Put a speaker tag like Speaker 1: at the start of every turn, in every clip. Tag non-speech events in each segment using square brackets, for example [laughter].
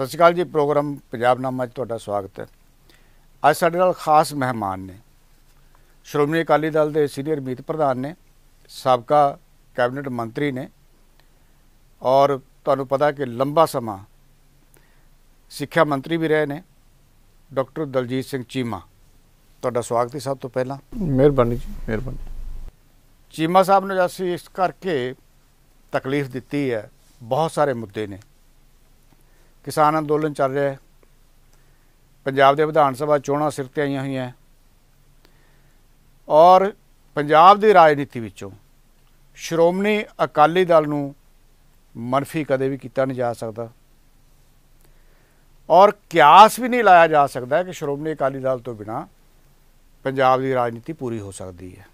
Speaker 1: ਸਤਿ ਸ਼੍ਰੀ ਅਕਾਲ ਜੀ ਪ੍ਰੋਗਰਾਮ ਪੰਜਾਬ ਨਾਮਾ 'ਚ ਤੁਹਾਡਾ ਸਵਾਗਤ ਹੈ ਅੱਜ ਸਾਡੇ ਨਾਲ ਖਾਸ ਮਹਿਮਾਨ ਨੇ ਸ਼੍ਰੋਮਣੀ ਅਕਾਲੀ ਦਲ ਦੇ ਸੀਨੀਅਰ ਮੀਤ ਪ੍ਰਧਾਨ ਨੇ ਸਾਬਕਾ ਕੈਬਨਿਟ ਮੰਤਰੀ ਨੇ ਔਰ ਤੁਹਾਨੂੰ ਪਤਾ ਕਿ ਲੰਬਾ ਸਮਾਂ ਸਿੱਖਿਆ ਮੰਤਰੀ ਵੀ ਰਹੇ ਨੇ ਡਾਕਟਰ ਦਲਜੀਤ ਸਿੰਘ ਚੀਮਾ ਤੁਹਾਡਾ ਸਵਾਗਤ ਹੈ ਸਭ ਤੋਂ ਪਹਿਲਾਂ
Speaker 2: ਮਿਹਰਬਾਨੀ ਜੀ ਮਿਹਰਬਾਨੀ
Speaker 1: ਚੀਮਾ ਸਾਹਿਬ ਨੂੰ ਅਸੀਂ ਇਸ ਕਰਕੇ ਤਕਲੀਫ ਦਿੱਤੀ ਹੈ ਬਹੁਤ ਸਾਰੇ ਮੁੱਦੇ ਨੇ ਕਿਸਾਨ ਅੰਦੋਲਨ ਚੱਲ ਰਿਹਾ ਹੈ ਪੰਜਾਬ ਦੇ ਵਿਧਾਨ ਸਭਾ ਚੋਣਾਂ ਸਿਰ ਤੇ ਆਈਆਂ ਹੋਈਆਂ ਔਰ ਪੰਜਾਬ ਦੀ ਰਾਜਨੀਤੀ ਵਿੱਚੋਂ ਸ਼੍ਰੋਮਣੀ ਅਕਾਲੀ ਦਲ ਨੂੰ ਮਨਫੀ ਕਦੇ ਵੀ ਕੀਤਾ ਨਹੀਂ ਜਾ ਸਕਦਾ ਔਰ ਕਿਆਸ ਵੀ ਨਹੀਂ ਲਾਇਆ ਜਾ ਸਕਦਾ ਕਿ ਸ਼੍ਰੋਮਣੀ ਅਕਾਲੀ ਦਲ ਤੋਂ ਬਿਨਾ ਪੰਜਾਬ ਦੀ ਰਾਜਨੀਤੀ ਪੂਰੀ ਹੋ ਸਕਦੀ ਹੈ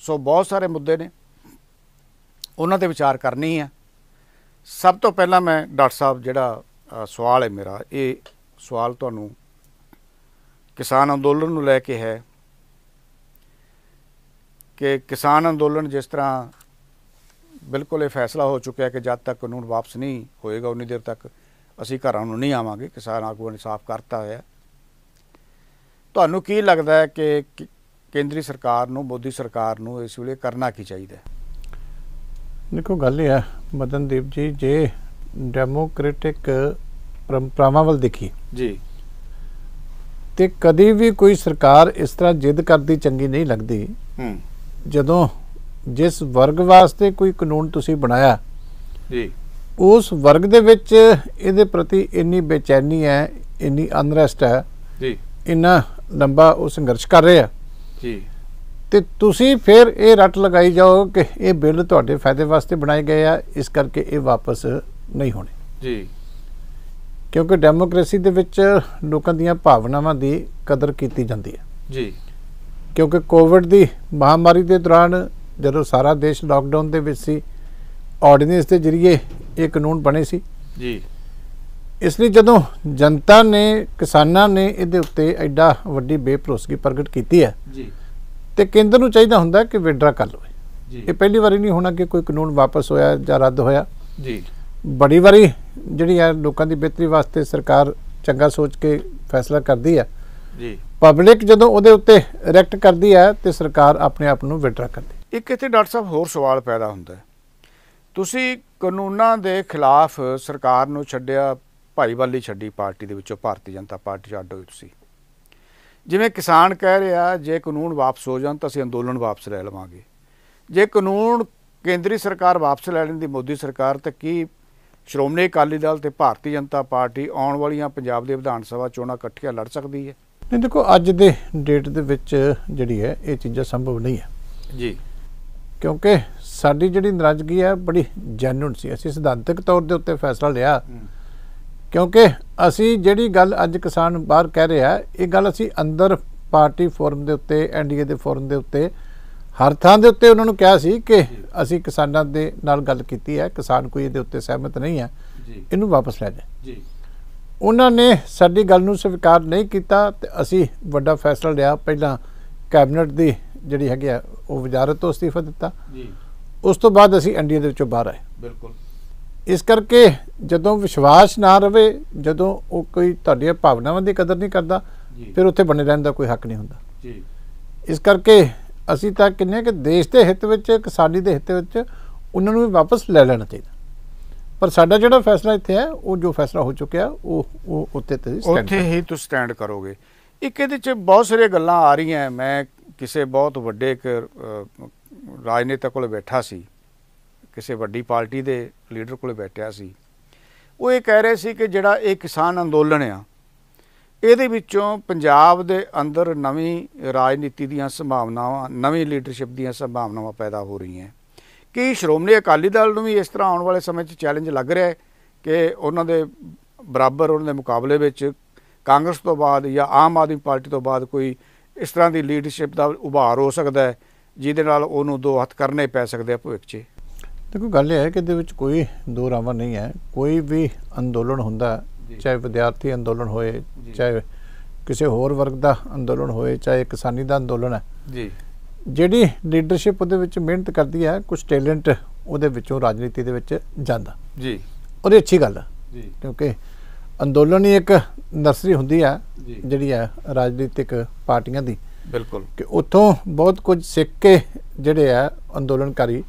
Speaker 1: ਸੋ ਬਹੁਤ ਸਾਰੇ ਮੁੱਦੇ ਨੇ ਉਹਨਾਂ ਤੇ ਵਿਚਾਰ ਕਰਨੀ ਹੈ ਸਭ ਤੋਂ ਪਹਿਲਾਂ ਮੈਂ ਡਾਕਟਰ ਸਾਹਿਬ ਜਿਹੜਾ ਸਵਾਲ ਹੈ ਮੇਰਾ ਇਹ ਸਵਾਲ ਤੁਹਾਨੂੰ ਕਿਸਾਨ ਅੰਦੋਲਨ ਨੂੰ ਲੈ ਕੇ ਹੈ ਕਿ ਕਿਸਾਨ ਅੰਦੋਲਨ ਜਿਸ ਤਰ੍ਹਾਂ ਬਿਲਕੁਲ ਇਹ ਫੈਸਲਾ ਹੋ ਚੁੱਕਿਆ ਕਿ ਜਦ ਤੱਕ ਕਾਨੂੰਨ ਵਾਪਸ ਨਹੀਂ ਹੋਏਗਾ ਉਨੀ ਦੇਰ ਤੱਕ ਅਸੀਂ ਘਰਾਂ ਨੂੰ ਨਹੀਂ ਆਵਾਂਗੇ ਕਿਸਾਨ ਆਗੂਆਂ ਨੇ ਸਾਫ਼ ਕਰਤਾ ਹੋਇਆ ਤੁਹਾਨੂੰ ਕੀ ਲੱਗਦਾ ਹੈ ਕਿ ਕੇਂਦਰੀ ਸਰਕਾਰ ਨੂੰ ਮੋਦੀ ਸਰਕਾਰ ਨੂੰ ਇਸ ਵੇਲੇ ਕਰਨਾ ਕੀ ਚਾਹੀਦਾ
Speaker 2: ਦੇਖੋ ਗੱਲ ਇਹ ਹੈ ਮਦਨਦੀਪ ਜੀ ਜੇ ਡੈਮੋਕ੍ਰੈਟਿਕ ਪਰੰਪਰਾਵਾਂ ਵੱਲ ਦੇਖੀ ਜੀ ਤੇ ਕਦੀ ਵੀ ਕੋਈ ਸਰਕਾਰ ਇਸ ਤਰ੍ਹਾਂ ਜਿੱਦ ਕਰਦੀ ਚੰਗੀ ਨਹੀਂ ਲੱਗਦੀ ਹੂੰ ਜਦੋਂ ਜਿਸ ਵਰਗ ਵਾਸਤੇ ਕੋਈ ਕਾਨੂੰਨ ਤੁਸੀਂ ਬਣਾਇਆ ਜੀ ਉਸ ਵਰਗ ਦੇ ਵਿੱਚ ਇਹਦੇ ਪ੍ਰਤੀ ਇੰਨੀ ਬੇਚੈਨੀ ਹੈ ਇੰਨੀ ਅਨਰੈਸਟ ਹੈ ਜੀ ਇੰਨਾ ਲੰਬਾ ਉਹ ਸੰਘਰਸ਼ ਕਰ ਰਿਹਾ ਜੀ ਤੇ ਤੁਸੀਂ ਫਿਰ ਇਹ ਰੱਟ ਲਗਾਈ ਜਾਓ ਕਿ ਇਹ ਬਿੱਲ ਤੁਹਾਡੇ ਫਾਇਦੇ ਵਾਸਤੇ ਬਣਾਏ ਗਏ ਆ ਇਸ ਕਰਕੇ ਇਹ ਵਾਪਸ ਨਹੀਂ ਹੋਣੇ ਜੀ ਕਿਉਂਕਿ ਡੈਮੋਕ੍ਰੇਸੀ ਦੇ ਵਿੱਚ ਲੋਕਾਂ ਦੀਆਂ ਭਾਵਨਾਵਾਂ ਦੀ ਕਦਰ ਕੀਤੀ ਜਾਂਦੀ ਹੈ ਜੀ ਕਿਉਂਕਿ ਕੋਵਿਡ ਦੀ ਮਹਾਮਾਰੀ ਦੇ ਦੌਰਾਨ ਜਦੋਂ ਸਾਰਾ ਦੇਸ਼ ਲਾਕਡਾਊਨ ਦੇ ਵਿੱਚ ਸੀ ਆਰਡੀਨੈਂਸ ਦੇ ਜ਼ਰੀਏ ਇਹ ਕਾਨੂੰਨ ਬਣੇ ਸੀ ਜੀ ਇਸ ਲਈ ਜਦੋਂ ਜਨਤਾ ਨੇ ਕਿਸਾਨਾਂ ਨੇ ਇਹਦੇ ਉੱਤੇ ਐਡਾ ਵੱਡੀ ਬੇਪਰੋਸਗੀ ਪ੍ਰਗਟ ਕੀਤੀ ਹੈ ਜੀ ਤੇ ਕੇਂਦਰ ਨੂੰ ਚਾਹੀਦਾ ਹੁੰਦਾ ਕਿ ਵਿਡਰਾ ਕਰ ਲਵੇ ਜੀ ਇਹ ਪਹਿਲੀ ਵਾਰੀ ਨਹੀਂ ਹੋਣਾ ਕਿ ਕੋਈ ਕਾਨੂੰਨ ਵਾਪਸ ਹੋਇਆ ਜਾਂ ਰੱਦ ਹੋਇਆ ਜੀ ਬੜੀ ਵਾਰੀ ਜਿਹੜੀ ਹੈ ਲੋਕਾਂ ਦੀ ਬਿਹਤਰੀ ਵਾਸਤੇ ਸਰਕਾਰ ਚੰਗਾ ਸੋਚ ਕੇ ਫੈਸਲਾ ਕਰਦੀ ਹੈ ਜੀ ਪਬਲਿਕ ਜਦੋਂ ਉਹਦੇ ਉੱਤੇ ਰਿਐਕਟ ਕਰਦੀ ਹੈ ਤੇ ਸਰਕਾਰ ਆਪਣੇ ਆਪ ਨੂੰ ਵਿਡਰਾ ਕਰਦੀ
Speaker 1: ਇੱਕ ਇੱਥੇ ਡਾਕਟਰ ਸਾਹਿਬ ਹੋਰ ਸਵਾਲ ਪੈਦਾ ਹੁੰਦਾ ਤੁਸੀਂ ਕਾਨੂੰਨਾਂ ਦੇ ਖਿਲਾਫ ਸਰਕਾਰ ਨੂੰ ਛੱਡਿਆ ਭਾਈ ਵਾਲੀ ਛੱਡੀ ਪਾਰਟੀ ਦੇ ਵਿੱਚੋਂ ਭਾਰਤੀ ਜਨਤਾ ਪਾਰਟੀ ਛੱਡ ਹੋਈ ਤੁਸੀਂ ਜਿਵੇਂ ਕਿਸਾਨ ਕਹਿ ਰਿਹਾ ਜੇ ਕਾਨੂੰਨ ਵਾਪਸ ਹੋ ਜਾਣ ਤਾਂ ਅਸੀਂ ਅੰਦੋਲਨ ਵਾਪਸ ਲੈ ਲਵਾਂਗੇ ਜੇ ਕਾਨੂੰਨ ਕੇਂਦਰੀ ਸਰਕਾਰ ਵਾਪਸ ਲੈ ਲੈਂਦੀ ਮੋਦੀ ਸਰਕਾਰ ਤਾਂ ਕੀ ਸ਼੍ਰੋਮਣੀ ਅਕਾਲੀ ਦਲ ਤੇ ਭਾਰਤੀ ਜਨਤਾ ਪਾਰਟੀ ਆਉਣ ਵਾਲੀਆਂ ਪੰਜਾਬ ਦੇ ਵਿਧਾਨ ਸਭਾ ਚੋਣਾਂ ਇਕੱਠੀਆਂ ਲੜ ਸਕਦੀ ਹੈ
Speaker 2: ਨਹੀਂ ਦੇਖੋ ਅੱਜ ਦੇ ਡੇਟ ਦੇ ਵਿੱਚ ਜਿਹੜੀ ਹੈ ਇਹ ਚੀਜ਼ਾਂ ਸੰਭਵ ਨਹੀਂ ਹੈ ਜੀ ਕਿਉਂਕਿ ਸਾਡੀ ਜਿਹੜੀ ਨਰਾਜ਼ਗੀ ਹੈ ਬੜੀ ਜੈਨੂਨ ਸੀ ਅਸੀਂ ਸਿਧਾਂਤਕ ਤੌਰ ਦੇ ਉੱਤੇ ਫੈਸਲਾ ਲਿਆ ਕਿਉਂਕਿ ਅਸੀਂ ਜਿਹੜੀ ਗੱਲ ਅੱਜ ਕਿਸਾਨ ਬਾਹਰ ਕਹਿ ਰਿਹਾ ਇਹ ਗੱਲ ਅਸੀਂ ਅੰਦਰ ਪਾਰਟੀ ਫੋਰਮ ਦੇ ਉੱਤੇ ਐਨਡੀਏ ਦੇ ਫੋਰਮ ਦੇ ਉੱਤੇ ਹਰ ਥਾਂ ਦੇ ਉੱਤੇ ਉਹਨਾਂ ਨੂੰ ਕਿਹਾ ਸੀ ਕਿ ਅਸੀਂ ਕਿਸਾਨਾਂ ਦੇ ਨਾਲ ਗੱਲ ਕੀਤੀ ਹੈ ਕਿਸਾਨ ਕੋਈ ਇਹਦੇ ਉੱਤੇ ਸਹਿਮਤ ਨਹੀਂ ਹੈ ਇਹਨੂੰ ਵਾਪਸ ਲੈ ਜਾ ਜੀ ਉਹਨਾਂ ਨੇ ਸਾਡੀ ਗੱਲ ਨੂੰ ਸਵੀਕਾਰ ਨਹੀਂ ਕੀਤਾ ਤੇ ਅਸੀਂ ਵੱਡਾ ਫੈਸਲਾ ਲਿਆ ਪਹਿਲਾਂ ਕੈਬਨਿਟ ਦੀ ਜਿਹੜੀ ਹੈਗੀ ਆ ਉਹ ਵਜ਼ਾਰਤ ਤੋਂ ਅਸਤੀਫਾ ਦਿੱਤਾ ਜੀ ਉਸ ਤੋਂ ਬਾਅਦ ਅਸੀਂ ਇੰਡੀਆ ਦੇ ਵਿੱਚੋਂ ਬਾਹਰ ਆਏ ਬਿਲਕੁਲ ਇਸ ਕਰਕੇ ਜਦੋਂ ਵਿਸ਼ਵਾਸ ਨਾ ਰਵੇ ਜਦੋਂ ਉਹ ਕੋਈ ਤੁਹਾਡੀਆਂ ਭਾਵਨਾਵਾਂ ਦੀ ਕਦਰ ਨਹੀਂ ਕਰਦਾ ਫਿਰ ਉੱਥੇ ਬਣੇ ਰਹਿਣ ਦਾ ਕੋਈ ਹੱਕ ਨਹੀਂ ਹੁੰਦਾ ਜੀ ਇਸ ਕਰਕੇ ਅਸੀਂ ਤਾਂ ਕਿੰਨੇ ਕਿ ਦੇਸ਼ ਦੇ ਹਿੱਤ ਵਿੱਚ ਕਿਸਾਨੀ ਦੇ ਹਿੱਤ ਵਿੱਚ ਉਹਨਾਂ ਨੂੰ ਵੀ ਵਾਪਸ ਲੈ ਲੈਣਾ ਚਾਹੀਦਾ ਪਰ ਸਾਡਾ ਜਿਹੜਾ ਫੈਸਲਾ ਇੱਥੇ ਹੈ ਉਹ ਜੋ ਫੈਸਲਾ ਹੋ ਚੁੱਕਿਆ ਉਹ ਉਹ ਉੱਤੇ ਤੇ ਸਟੈਂਡ ਉੱਥੇ ਹੀ
Speaker 1: ਤੁਸੀਂ ਸਟੈਂਡ ਕਰੋਗੇ ਇੱਕ ਇਹਦੇ 'ਚ ਬਹੁਤ ਸਾਰੇ ਗੱਲਾਂ ਆ ਰਹੀਆਂ ਮੈਂ ਕਿਸੇ ਬਹੁਤ ਵੱਡੇ ਇੱਕ ਰਾਜਨੀਤਿਕ ਕੋਲ ਬੈਠਾ ਸੀ ਕਿਸੇ ਵੱਡੀ ਪਾਰਟੀ ਦੇ ਲੀਡਰ ਕੋਲ ਬੈਠਿਆ ਸੀ ਉਹ ਇਹ ਕਹਿ ਰਹੇ ਸੀ ਕਿ ਜਿਹੜਾ ਇਹ ਕਿਸਾਨ ਅੰਦੋਲਨ ਆ ਇਹਦੇ ਵਿੱਚੋਂ ਪੰਜਾਬ ਦੇ ਅੰਦਰ ਨਵੀਂ ਰਾਜਨੀਤੀ ਦੀਆਂ ਸੰਭਾਵਨਾਵਾਂ ਨਵੀਂ ਲੀਡਰਸ਼ਿਪ ਦੀਆਂ ਸੰਭਾਵਨਾਵਾਂ ਪੈਦਾ ਹੋ ਰਹੀਆਂ ਕਿ ਸ਼੍ਰੋਮਣੀ ਅਕਾਲੀ ਦਲ ਨੂੰ ਵੀ ਇਸ ਤਰ੍ਹਾਂ ਆਉਣ ਵਾਲੇ ਸਮੇਂ 'ਚ ਚੈਲੰਜ ਲੱਗ ਰਿਹਾ ਹੈ ਕਿ ਉਹਨਾਂ ਦੇ ਬਰਾਬਰ ਉਹਨਾਂ ਦੇ ਮੁਕਾਬਲੇ ਵਿੱਚ ਕਾਂਗਰਸ ਤੋਂ ਬਾਅਦ ਜਾਂ ਆਮ ਆਦਮੀ ਪਾਰਟੀ ਤੋਂ ਬਾਅਦ ਕੋਈ ਇਸ ਤਰ੍ਹਾਂ ਦੀ ਲੀਡਰਸ਼ਿਪ ਦਾ ਉਭਾਰ ਹੋ ਸਕਦਾ ਹੈ ਜਿਹਦੇ ਨਾਲ ਉਹਨੂੰ ਦੋ ਹੱਥ ਕਰਨੇ ਪੈ ਸਕਦੇ ਆ ਭਵਿੱਖ 'ਚ
Speaker 2: ਦੇਖੋ ਗੱਲ ਇਹ ਹੈ ਕਿ ਇਹਦੇ ਵਿੱਚ ਕੋਈ ਦੋ ਰਾਵਾਂ ਨਹੀਂ ਹੈ ਕੋਈ ਵੀ ਅੰਦੋਲਨ ਹੁੰਦਾ ਚਾਹੇ ਵਿਦਿਆਰਥੀ ਅੰਦੋਲਨ ਹੋਏ ਚਾਹੇ ਕਿਸੇ ਹੋਰ ਵਰਗ ਦਾ ਅੰਦੋਲਨ ਹੋਏ ਚਾਹੇ ਕਿਸਾਨੀ ਦਾ ਅੰਦੋਲਨ ਹੈ ਜੀ ਜਿਹੜੀ ਲੀਡਰਸ਼ਿਪ ਉਹਦੇ ਵਿੱਚ ਮਿਹਨਤ ਕਰਦੀ ਹੈ ਕੁਝ ਟੈਲੈਂਟ ਉਹਦੇ ਵਿੱਚੋਂ ਰਾਜਨੀਤੀ ਦੇ ਵਿੱਚ ਜਾਂਦਾ ਜੀ ਉਹਦੀ ਅੱਛੀ ਗੱਲ ਹੈ ਜੀ ਕਿਉਂਕਿ ਅੰਦੋਲਨ ਹੀ ਇੱਕ ਨਰਸਰੀ ਹੁੰਦੀ ਹੈ ਜਿਹੜੀ ਹੈ ਰਾਜਨੀਤਿਕ ਪਾਰਟੀਆਂ ਦੀ ਬਿਲਕੁਲ ਕਿ ਉੱਥੋਂ ਬਹੁਤ ਕੁਝ ਸਿੱਖ ਕੇ ਜਿਹੜੇ ਆ ਅੰਦੋਲਨਕਾਰੀ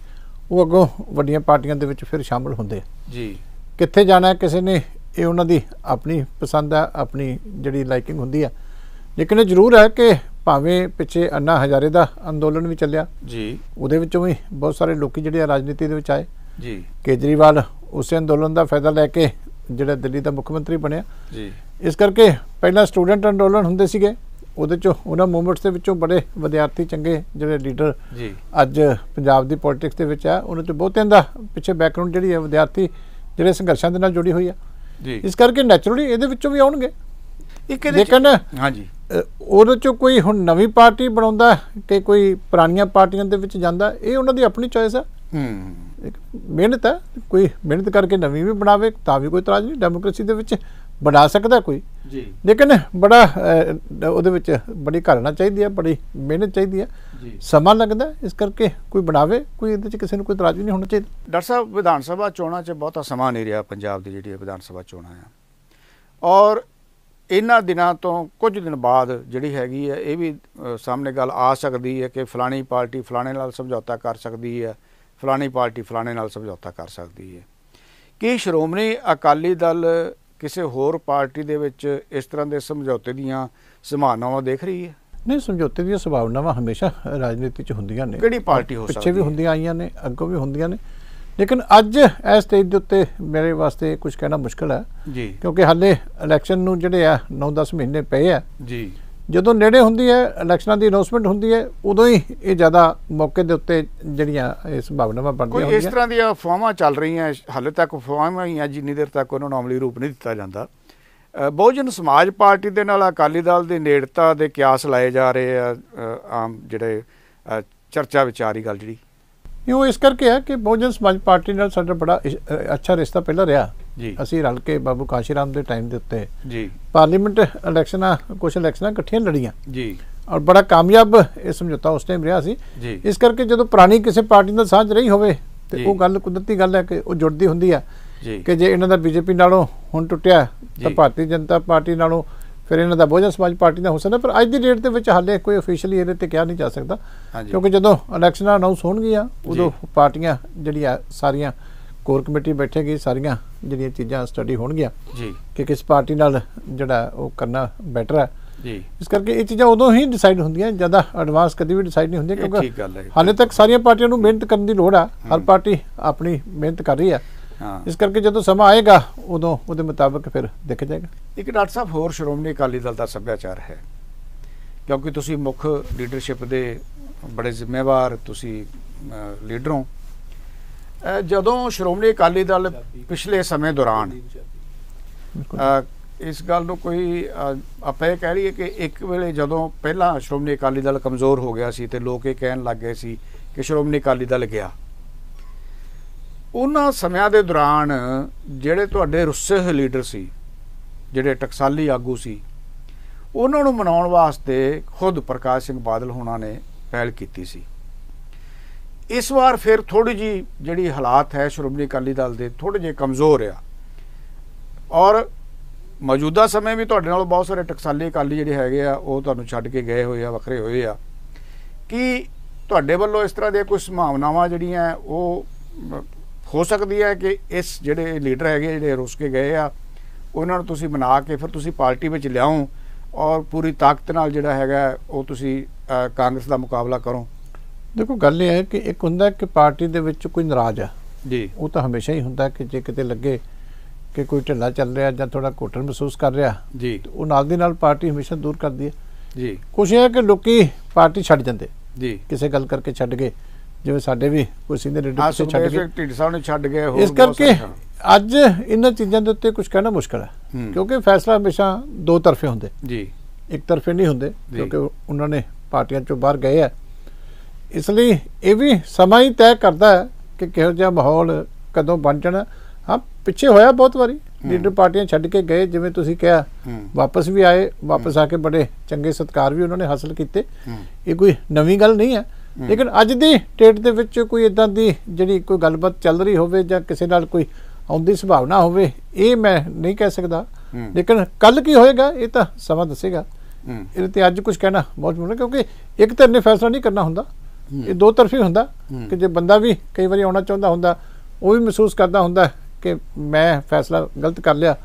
Speaker 2: ਉਹ ਅੱਗੋਂ ਵੱਡੀਆਂ ਪਾਰਟੀਆਂ ਦੇ ਵਿੱਚ ਫਿਰ ਸ਼ਾਮਲ ਹੁੰਦੇ ਜੀ ਕਿੱਥੇ ਜਾਣਾ ਕਿਸੇ ਨੇ ਇਹ ਉਹਨਾਂ ਦੀ ਆਪਣੀ ਪਸੰਦ ਆ ਆਪਣੀ ਜਿਹੜੀ ਲਾਈਕਿੰਗ ਹੁੰਦੀ ਆ ਲੇਕਿਨ ਇਹ ਜ਼ਰੂਰ ਹੈ ਕਿ ਭਾਵੇਂ ਪਿੱਛੇ ਅੰਨਾ ਹਜ਼ਾਰੇ ਦਾ ਅੰਦੋਲਨ ਵੀ ਚੱਲਿਆ ਜੀ ਉਹਦੇ ਵਿੱਚੋਂ ਵੀ ਬਹੁਤ ਸਾਰੇ ਲੋਕੀ ਜਿਹੜੇ ਆ ਰਾਜਨੀਤੀ ਦੇ ਵਿੱਚ ਆਏ ਜੀ ਕੇਜਰੀਵਾਲ ਉਸੇ ਅੰਦੋਲਨ ਦਾ ਫਾਇਦਾ ਲੈ ਕੇ ਜਿਹੜਾ ਦਿੱਲੀ ਦਾ ਮੁੱਖ ਮੰਤਰੀ ਬਣਿਆ ਜੀ ਇਸ ਕਰਕੇ ਪਹਿਲਾਂ ਸਟੂਡੈਂਟ ਅੰਦੋਲਨ ਹੁੰਦੇ ਸੀਗੇ ਉਹਦੇ ਚੋਂ ਉਹਨਾਂ ਮੂਵਮੈਂਟਸ ਦੇ ਵਿੱਚੋਂ ਬੜੇ ਵਿਦਿਆਰਥੀ ਚੰਗੇ ਜਿਹੜੇ ਲੀਡਰ ਜੀ ਅੱਜ ਪੰਜਾਬ ਦੀ ਪੋਲਿਟਿਕਸ ਦੇ ਵਿੱਚ ਆ ਉਹਨਾਂ ਚ ਬਹੁਤਿਆਂ ਦਾ ਪਿੱਛੇ ਬੈਕਗ੍ਰਾਉਂਡ ਜਿਹੜੀ ਹੈ ਵਿਦਿਆਰਥੀ ਜਿਹੜੇ ਸੰਘਰਸ਼ਾਂ ਦੇ ਨਾਲ ਜੁੜੀ ਹੋਈ ਆ ਇਸ ਕਰਕੇ ਨੈਚੁਰਲੀ ਇਹਦੇ ਵਿੱਚੋਂ ਵੀ ਆਉਣਗੇ ਇੱਕ ਲੇਕਿਨ ਹਾਂਜੀ ਉਹਦੇ ਚੋਂ ਕੋਈ ਹੁਣ ਨਵੀਂ ਪਾਰਟੀ ਬਣਾਉਂਦਾ ਤੇ ਕੋਈ ਪੁਰਾਣੀਆਂ ਪਾਰਟੀਆਂ ਦੇ ਵਿੱਚ ਜਾਂਦਾ ਇਹ ਉਹਨਾਂ ਦੀ ਆਪਣੀ ਚੋਇਸ ਹੈ ਹੂੰ ਮਿਹਨਤ ਹੈ ਕੋਈ ਮਿਹਨਤ ਕਰਕੇ ਨਵੀਂ ਵੀ ਬਣਾਵੇ ਤਾਂ ਵੀ ਕੋਈ ਤਰਾਜ ਨਹੀਂ ਡੈਮੋਕ੍ਰੇਸੀ ਦੇ ਵਿੱਚ ਬਣਾ ਸਕਦਾ ਕੋਈ ਜੀ ਲੇਕਿਨ ਬੜਾ ਉਹਦੇ ਵਿੱਚ ਬੜੀ ਘਾਲਣਾ ਚਾਹੀਦੀ ਹੈ ਬੜੀ ਮਿਹਨਤ ਚਾਹੀਦੀ ਹੈ ਸਮਾਂ ਲੱਗਦਾ ਇਸ ਕਰਕੇ ਕੋਈ ਬਣਾਵੇ ਕੋਈ ਇਹਦੇ ਵਿੱਚ ਕਿਸੇ ਨੂੰ ਕੋਈ ਇਤਰਾਜ਼ ਨਹੀਂ ਹੋਣਾ ਚਾਹੀਦਾ ਡਾਕਟਰ ਸਾਹਿਬ ਵਿਧਾਨ ਸਭਾ ਚੋਣਾਂ 'ਚ ਬਹੁਤਾ
Speaker 1: ਸਮਾਂ ਨਹੀਂ ਰਿਹਾ ਪੰਜਾਬ ਦੀ ਜਿਹੜੀ ਵਿਧਾਨ ਸਭਾ ਚੋਣਾਂ ਆ ਔਰ ਇਹਨਾਂ ਦਿਨਾਂ ਤੋਂ ਕੁਝ ਦਿਨ ਬਾਅਦ ਜਿਹੜੀ ਹੈਗੀ ਹੈ ਇਹ ਵੀ ਸਾਹਮਣੇ ਗੱਲ ਆ ਸਕਦੀ ਹੈ ਕਿ ਫਲਾਣੀ ਪਾਰਟੀ ਫਲਾਣੇ ਨਾਲ ਸਮਝੌਤਾ ਕਰ ਸਕਦੀ ਹੈ ਫਲਾਣੀ ਪਾਰਟੀ ਫਲਾਣੇ ਨਾਲ ਸਮਝੌਤਾ ਕਰ ਸਕਦੀ ਹੈ ਕੀ ਸ਼੍ਰੋਮਣੀ ਅਕਾਲੀ ਦਲ ਕਿਸੇ ਹੋਰ ਪਾਰਟੀ ਦੇ ਵਿੱਚ ਇਸ ਤਰ੍ਹਾਂ ਦੇ ਸਮਝੌਤੇ ਦੀਆਂ
Speaker 2: ਸੰਭਾਵਨਾਵਾਂ ਦੇਖ ਰਹੀ ਹੈ ਨਹੀਂ ਸਮਝੌਤੇ ਦੀਆਂ ਸੰਭਾਵਨਾਵਾਂ ਹਮੇਸ਼ਾ ਰਾਜਨੀਤੀ 'ਚ ਹੁੰਦੀਆਂ ਨੇ ਕਿਹੜੀ ਪਾਰਟੀ ਹੋ ਸਕਦੀ ਪਿੱਛੇ ਵੀ ਹੁੰਦੀਆਂ ਆਈਆਂ ਨੇ ਅੱਗੋਂ ਵੀ ਹੁੰਦੀਆਂ ਨੇ ਲੇਕਿਨ ਅੱਜ ਇਸ ਸਟੇਜ ਦੇ ਉੱਤੇ ਮੇਰੇ ਵਾਸਤੇ ਕੁਝ ਕਹਿਣਾ ਮੁਸ਼ਕਲ ਹੈ ਜੀ ਕਿਉਂਕਿ ਹਾਲੇ ਇਲੈਕਸ਼ਨ ਨੂੰ ਜਿਹੜੇ ਆ 9-10 ਮਹੀਨੇ ਪਏ ਆ ਜੀ ਜਦੋਂ ਨੇੜੇ ਹੁੰਦੀ ਹੈ ਇਲੈਕਸ਼ਨਾਂ ਦੀ ਅਨਾਉਂਸਮੈਂਟ ਹੁੰਦੀ ਹੈ ਉਦੋਂ ਹੀ ਇਹ ਜ਼ਿਆਦਾ ਮੌਕੇ ਦੇ ਉੱਤੇ ਜਿਹੜੀਆਂ ਇਹ ਸੰਭਾਵਨਾਵਾਂ ਬਣਦੀਆਂ ਹੁੰਦੀਆਂ ਕੋਈ ਇਸ
Speaker 1: ਤਰ੍ਹਾਂ ਦੀਆਂ ਫਾਰਮਾਂ ਚੱਲ ਰਹੀਆਂ ਹਾਲੇ ਤੱਕ ਫਾਰਮਾਂ ਹੀ ਆ ਜਿੰਨੀ ਦੇਰ ਤੱਕ ਉਹਨਾਂ ਨੂੰ ਅਮਲੀ ਰੂਪ ਨਹੀਂ ਦਿੱਤਾ ਜਾਂਦਾ ਬਹੁਜਨ ਸਮਾਜ ਪਾਰਟੀ ਦੇ ਨਾਲ ਅਕਾਲੀ ਦਲ ਦੀ ਨੇੜਤਾ ਦੇ ਕਿਆਸ ਲਾਏ ਜਾ ਰਹੇ ਆ ਆਮ ਜਿਹੜੇ ਚਰਚਾ ਵਿਚਾਰੀ ਗੱਲ ਜਿਹੜੀ
Speaker 2: ਇਹ ਉਹ ਇਸ ਕਰਕੇ ਆ ਕਿ ਬਹੁਜਨ ਸਮਾਜ ਪਾਰਟੀ ਨਾਲ ਸਾਡਾ ਬੜਾ ਅੱਛਾ ਰਿਸ਼ਤਾ ਪਹਿਲਾਂ ਰਿਹਾ ਜੀ ਅਸੀਂ ਰਲ ਕੇ ਬਾਬੂ ਕਾਸ਼ੀਰਾਮ ਦੇ ਟਾਈਮ ਦੇ ਉੱਤੇ ਜੀ ਪਾਰਲੀਮੈਂਟ ਇਲੈਕਸ਼ਨਾਂ ਕੁਝ ਇਲੈਕਸ਼ਨਾਂ ਇਕੱਠੀਆਂ ਲੜੀਆਂ ਜੀ ਔਰ ਬੜਾ ਕਾਮਯਾਬ ਇਹ ਸਮਝੌਤਾ ਉਸ ਟਾਈਮ ਰਿਹਾ ਸੀ ਇਸ ਕਰਕੇ ਜਦੋਂ ਪੁਰਾਣੀ ਕਿਸੇ ਪਾਰਟੀ ਨਾਲ ਸਾਂਝ ਰਹੀ ਹੋਵੇ ਤੇ ਉਹ ਗੱਲ ਕੁਦਰਤੀ ਗੱਲ ਹੈ ਕਿ ਉਹ ਜੁੜਦੀ ਹੁੰਦੀ ਆ ਕਿ ਜੇ ਇਹਨਾਂ ਦਾ ਬੀਜੇਪੀ ਨਾਲੋਂ ਹੁਣ ਟੁੱਟਿਆ ਤਾਂ ਭਾਰਤੀ ਜਨਤਾ ਪਾਰਟੀ ਨਾਲੋਂ ਫਿਰ ਇਹਨਾਂ ਦਾ ਬਹੁਜਨ ਸਮਾਜ ਪਾਰਟੀ ਦਾ ਹੋ ਸਕਦਾ ਪਰ ਅੱਜ ਦੀ ਡੇਟ ਦੇ ਵਿੱਚ ਹਾਲੇ ਕੋਈ ਅਫੀਸ਼ੀਅਲੀ ਇਹਦੇ ਤੇ ਕਿਹਾ ਨਹੀਂ ਜਾ ਸਕਦਾ ਕਿਉਂਕਿ ਜਦੋਂ ਇਲੈਕਸ਼ਨਾਂ ਅਨਾਉਂਸ ਹੋਣਗੀਆਂ ਉਦੋਂ ਪਾਰਟੀਆਂ ਜਿਹੜੀਆਂ ਸਾਰੀਆਂ ਕੋਰ ਕਮੇਟੀ ਬੈਠੇਗੀ ਸਾਰੀਆਂ ਜਿਹੜੀਆਂ ਚੀਜ਼ਾਂ ਸਟੱਡੀ ਹੋਣਗੀਆਂ ਜੀ ਕਿ ਕਿਸ ਪਾਰਟੀ ਨਾਲ ਜਿਹੜਾ ਉਹ ਕਰਨਾ ਬੈਟਰ ਹੈ ਜੀ ਇਸ ਕਰਕੇ ਇਹ ਚੀਜ਼ਾਂ ਉਦੋਂ ਹੀ ਡਿਸਾਈਡ ਹੁੰਦੀਆਂ ਜਿਆਦਾ ਐਡਵਾਂਸ ਕਦੀ ਵੀ ਡਿਸਾਈਡ ਨਹੀਂ ਹੁੰਦੀਆਂ ਕਿਉਂਕਿ ਹਾਲੇ ਤੱਕ ਸਾਰੀਆਂ ਪਾਰਟੀਆਂ ਨੂੰ ਮਿਹਨਤ ਕਰਨ ਦੀ ਲੋੜ ਆ ਹਰ ਪਾਰਟੀ ਆਪਣੀ ਮਿਹਨਤ ਕਰ ਰਹੀ ਆ ਇਸ ਕਰਕੇ ਜਦੋਂ ਸਮਾਂ ਆਏਗਾ ਉਦੋਂ ਉਹਦੇ ਮੁਤਾਬਕ ਫਿਰ ਦਿਖ ਜਾਏਗਾ
Speaker 1: ਇੱਕ ਡਾਕਟਰ ਸਾਹਿਬ ਹੋਰ ਸ਼੍ਰੋਮਣੀ ਅਕਾਲੀ ਦਲ ਦਾ ਸੱਭਿਆਚਾਰ ਹੈ ਕਿਉਂਕਿ ਤੁਸੀਂ ਮੁੱਖ ਲੀਡਰਸ਼ਿਪ ਦੇ ਬੜੇ ਜ਼ਿੰਮੇਵਾਰ ਤੁਸੀਂ ਲੀਡਰ ਹੋ ਜਦੋਂ ਸ਼੍ਰੋਮਣੀ ਅਕਾਲੀ ਦਲ ਪਿਛਲੇ ਸਮੇਂ ਦੌਰਾਨ ਇਸ ਗੱਲ ਨੂੰ ਕੋਈ ਆਪੇ ਇਹ ਕਹਿ ਲਈਏ ਕਿ ਇੱਕ ਵੇਲੇ ਜਦੋਂ ਪਹਿਲਾਂ ਸ਼੍ਰੋਮਣੀ ਅਕਾਲੀ ਦਲ ਕਮਜ਼ੋਰ ਹੋ ਗਿਆ ਸੀ ਤੇ ਲੋਕ ਇਹ ਕਹਿਣ ਲੱਗ ਗਏ ਸੀ ਕਿ ਸ਼੍ਰੋਮਣੀ ਅਕਾਲੀ ਦਲ ਗਿਆ ਉਹਨਾਂ ਸਮਿਆਂ ਦੇ ਦੌਰਾਨ ਜਿਹੜੇ ਤੁਹਾਡੇ ਰੁੱਸੇ ਹੋਏ ਲੀਡਰ ਸੀ ਜਿਹੜੇ ਟਕਸਾਲੀ ਆਗੂ ਸੀ ਉਹਨਾਂ ਨੂੰ ਮਨਾਉਣ ਵਾਸਤੇ ਖੁਦ ਪ੍ਰਕਾਸ਼ ਸਿੰਘ ਬਾਦਲ ਹੋਣਾ ਨੇ ਪਹਿਲ ਕੀਤੀ ਸੀ ਇਸ ਵਾਰ ਫਿਰ ਥੋੜੀ ਜੀ ਜਿਹੜੀ ਹਾਲਾਤ ਹੈ ਸ਼੍ਰੋਮਣੀ ਅਕਾਲੀ ਦਲ ਦੇ ਥੋੜੇ ਜੇ ਕਮਜ਼ੋਰ ਆ ਔਰ ਮੌਜੂਦਾ ਸਮੇਂ ਵੀ ਤੁਹਾਡੇ ਨਾਲ ਬਹੁਤ ਸਾਰੇ ਟਕਸਾਲੀ ਅਕਾਲੀ ਜਿਹੜੇ ਹੈਗੇ ਆ ਉਹ ਤੁਹਾਨੂੰ ਛੱਡ ਕੇ ਗਏ ਹੋਏ ਆ ਵੱਖਰੇ ਹੋਏ ਆ ਕਿ ਤੁਹਾਡੇ ਵੱਲੋਂ ਇਸ ਤਰ੍ਹਾਂ ਦੇ ਕੁਝ ਸੰਭਾਵਨਾਵਾਂ ਜਿਹੜੀਆਂ ਉਹ ਹੋ ਸਕਦੀ ਹੈ ਕਿ ਇਸ ਜਿਹੜੇ ਲੀਡਰ ਹੈਗੇ ਜਿਹੜੇ ਰੁਸ ਕੇ ਗਏ ਆ ਉਹਨਾਂ ਨੂੰ ਤੁਸੀਂ ਬਣਾ ਕੇ ਫਿਰ ਤੁਸੀਂ ਪਾਰਟੀ ਵਿੱਚ ਲਿਆਓ ਔਰ ਪੂਰੀ ਤਾਕਤ ਨਾਲ ਜਿਹੜਾ ਹੈਗਾ ਉਹ ਤੁਸੀਂ ਕਾਂਗਰਸ ਦਾ ਮੁਕਾਬਲਾ ਕਰੋ
Speaker 2: ਦੇਖੋ ਗੱਲ ਇਹ ਹੈ ਕਿ ਇੱਕ ਹੁੰਦਾ ਕਿ ਪਾਰਟੀ ਦੇ ਵਿੱਚ ਕੋਈ ਨਾਰਾਜ਼ ਆ ਜੀ ਉਹ ਤਾਂ ਹਮੇਸ਼ਾ ਹੀ ਹੁੰਦਾ ਕਿ ਜੇ ਕਿਤੇ ਲੱਗੇ ਕਿ ਕੋਈ ਢਿੱਲਾ ਚੱਲ ਰਿਹਾ ਜਾਂ ਥੋੜਾ ਘੋਟਣ ਮਹਿਸੂਸ ਕਰ ਰਿਹਾ ਜੀ ਉਹ ਨਾਲ ਦੀ ਨਾਲ ਪਾਰਟੀ ਹਮੇਸ਼ਾ ਦੂਰ ਕਰਦੀ ਹੈ ਜੀ ਕੁਝ ਇਹ ਹੈ ਕਿ ਲੋਕੀ ਪਾਰਟੀ ਛੱਡ ਜਾਂਦੇ ਜੀ ਕਿਸੇ ਗੱਲ ਕਰਕੇ ਛੱਡ ਗਏ ਜਿਵੇਂ ਸਾਡੇ ਵੀ ਕੋਈ ਸੀਨੀਅਰ ਲੀਡਰ ਤੋਂ ਛੱਡ ਗਏ ਢਿੱਡ ਸਾਹਿਬ ਨੇ ਛੱਡ ਗਏ ਹੋਰ ਇਸ ਕਰਕੇ ਅੱਜ ਇਹਨਾਂ ਚੀਜ਼ਾਂ ਦੇ ਉੱਤੇ ਕੁਝ ਕਹਿਣਾ ਮੁਸ਼ਕਲ ਹੈ ਕਿਉਂਕਿ ਫੈਸਲਾ ਹਮੇਸ਼ਾ ਦੋ ਤਰਫੇ ਹੁੰਦੇ ਜੀ ਇੱਕ ਤਰਫੇ ਨਹੀਂ ਹੁੰਦੇ ਕਿਉਂਕਿ ਉਹਨਾਂ ਨੇ ਪਾਰਟੀਆਂ ਚੋਂ ਬਾਹਰ ਗਏ ਆ ਇਸ ਲਈ ਇਹ ਵੀ ਸਮਾਂ ਹੀ ਤੈਅ ਕਰਦਾ ਹੈ ਕਿ ਕਿਹੋ ਜਿਹਾ ਮਾਹੌਲ ਕਦੋਂ ਬਣ ਜਾਣਾ ਹਾਂ ਪਿੱਛੇ ਹੋਇਆ ਬਹੁਤ ਵਾਰੀ ਲੀਡਰ ਪਾਰਟੀਆਂ ਛੱਡ ਕੇ ਗਏ ਜਿਵੇਂ ਤੁਸੀਂ ਕਿਹਾ ਵਾਪਸ ਵੀ ਆਏ ਵਾਪਸ ਆ ਕੇ ਬੜੇ ਚੰਗੇ ਸਤਕਾਰ ਵੀ ਉਹਨਾਂ ਨੇ ਹਾਸਲ ਕੀਤੇ ਇਹ ਕੋਈ ਨਵੀਂ ਗੱਲ ਨਹੀਂ ਹੈ ਲੇਕਿਨ ਅੱਜ ਦੀ ਡੇਟ ਦੇ ਵਿੱਚ ਕੋਈ ਇਦਾਂ ਦੀ ਜਿਹੜੀ ਕੋਈ ਗੱਲਬਾਤ ਚੱਲ ਰਹੀ ਹੋਵੇ ਜਾਂ ਕਿਸੇ ਨਾਲ ਕੋਈ ਆਉਂਦੀ ਸੰਭਾਵਨਾ ਹੋਵੇ ਇਹ ਮੈਂ ਨਹੀਂ ਕਹਿ ਸਕਦਾ ਲੇਕਿਨ ਕੱਲ ਕੀ ਹੋਏਗਾ ਇਹ ਤਾਂ ਸਮਾਂ ਦੱਸੇਗਾ ਇਹਦੇ ਤੇ ਅੱਜ ਕੁਝ ਕਹਿਣਾ ਬਹੁਤ ਮੁਸ਼ਕਲ ਕਿਉਂਕਿ ਇੱਕ ਤਾਂ ਨੇ ਫੈਸਲਾ ਨਹੀਂ ਕਰਨਾ ਹੁੰਦਾ ਇਹ ਦੋ ਤਰਫੀ ਹੁੰਦਾ ਕਿ ਜੇ ਬੰਦਾ ਵੀ ਕਈ ਵਾਰੀ ਆਉਣਾ ਚਾਹੁੰਦਾ ਹੁੰਦਾ ਉਹ ਵੀ ਮਹਿਸੂਸ ਕਰਦਾ ਹੁੰਦਾ ਕਿ ਮੈਂ ਫੈਸਲਾ ਗਲਤ ਕਰ ਲਿਆ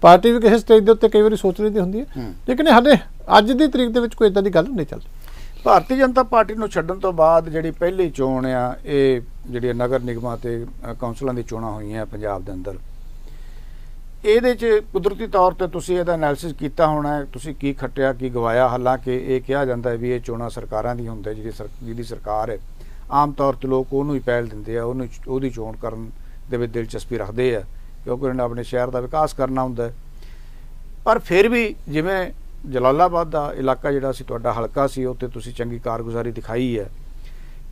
Speaker 2: ਪਾਰਟੀ ਵੀ ਕਿਸੇ ਸਟੇਜ ਦੇ ਉੱਤੇ ਕਈ ਵਾਰੀ ਸੋਚ ਰਹੀ ਹੁੰਦੀ ਹੈ ਲੇਕਿਨ ਹਲੇ ਅੱਜ ਦੀ ਤਰੀਕ ਦੇ ਵਿੱਚ ਕੋਈ ਇਦਾਂ ਦੀ ਗੱਲ ਨਹੀਂ ਚੱਲਦੀ ਭਾਰਤੀ ਜਨਤਾ ਪਾਰਟੀ ਨੂੰ ਛੱਡਣ ਤੋਂ ਬਾਅਦ ਜਿਹੜੀ ਪਹਿਲੀ ਚੋਣ
Speaker 1: ਆ ਇਹ ਜਿਹੜੀ ਨਗਰ ਨਿਗਮਾਂ ਤੇ ਕੌਂਸਲਾਂ ਦੀ ਚੋਣਾਂ ਹੋਈਆਂ ਪੰਜਾਬ ਦੇ ਅੰਦਰ ਇਹਦੇ 'ਚ ਕੁਦਰਤੀ ਤੌਰ ਤੇ ਤੁਸੀਂ ਇਹਦਾ ਐਨਾਲਿਸਿਸ ਕੀਤਾ ਹੋਣਾ ਤੁਸੀਂ ਕੀ ਖੱਟਿਆ ਕੀ ਗਵਾਇਆ ਹਾਲਾਂਕਿ ਇਹ ਕਿਹਾ ਜਾਂਦਾ ਹੈ ਵੀ ਇਹ ਚੋਣਾਂ ਸਰਕਾਰਾਂ ਦੀ ਹੁੰਦੇ ਜਿਹੜੀ ਜਿਹਦੀ ਸਰਕਾਰ ਹੈ ਆਮ ਤੌਰ ਤੇ ਲੋਕ ਉਹਨੂੰ ਹੀ ਪਹਿਲ ਦਿੰਦੇ ਆ ਉਹਨੂੰ ਉਹਦੀ ਚੋਣ ਕਰਨ ਦੇ ਵਿੱਚ ਦਿਲਚਸਪੀ ਰੱਖਦੇ ਆ ਕਿਉਂਕਿ ਉਹਨਾਂ ਆਪਣੇ ਸ਼ਹਿਰ ਦਾ ਵਿਕਾਸ ਕਰਨਾ ਹੁੰਦਾ ਪਰ ਫਿਰ ਵੀ ਜਿਵੇਂ ਜਲਾਲਾਬਾਦ ਦਾ ਇਲਾਕਾ ਜਿਹੜਾ ਸੀ ਤੁਹਾਡਾ ਹਲਕਾ ਸੀ ਉੱਤੇ ਤੁਸੀਂ ਚੰਗੀ ਕਾਰਗੁਜ਼ਾਰੀ ਦਿਖਾਈ ਹੈ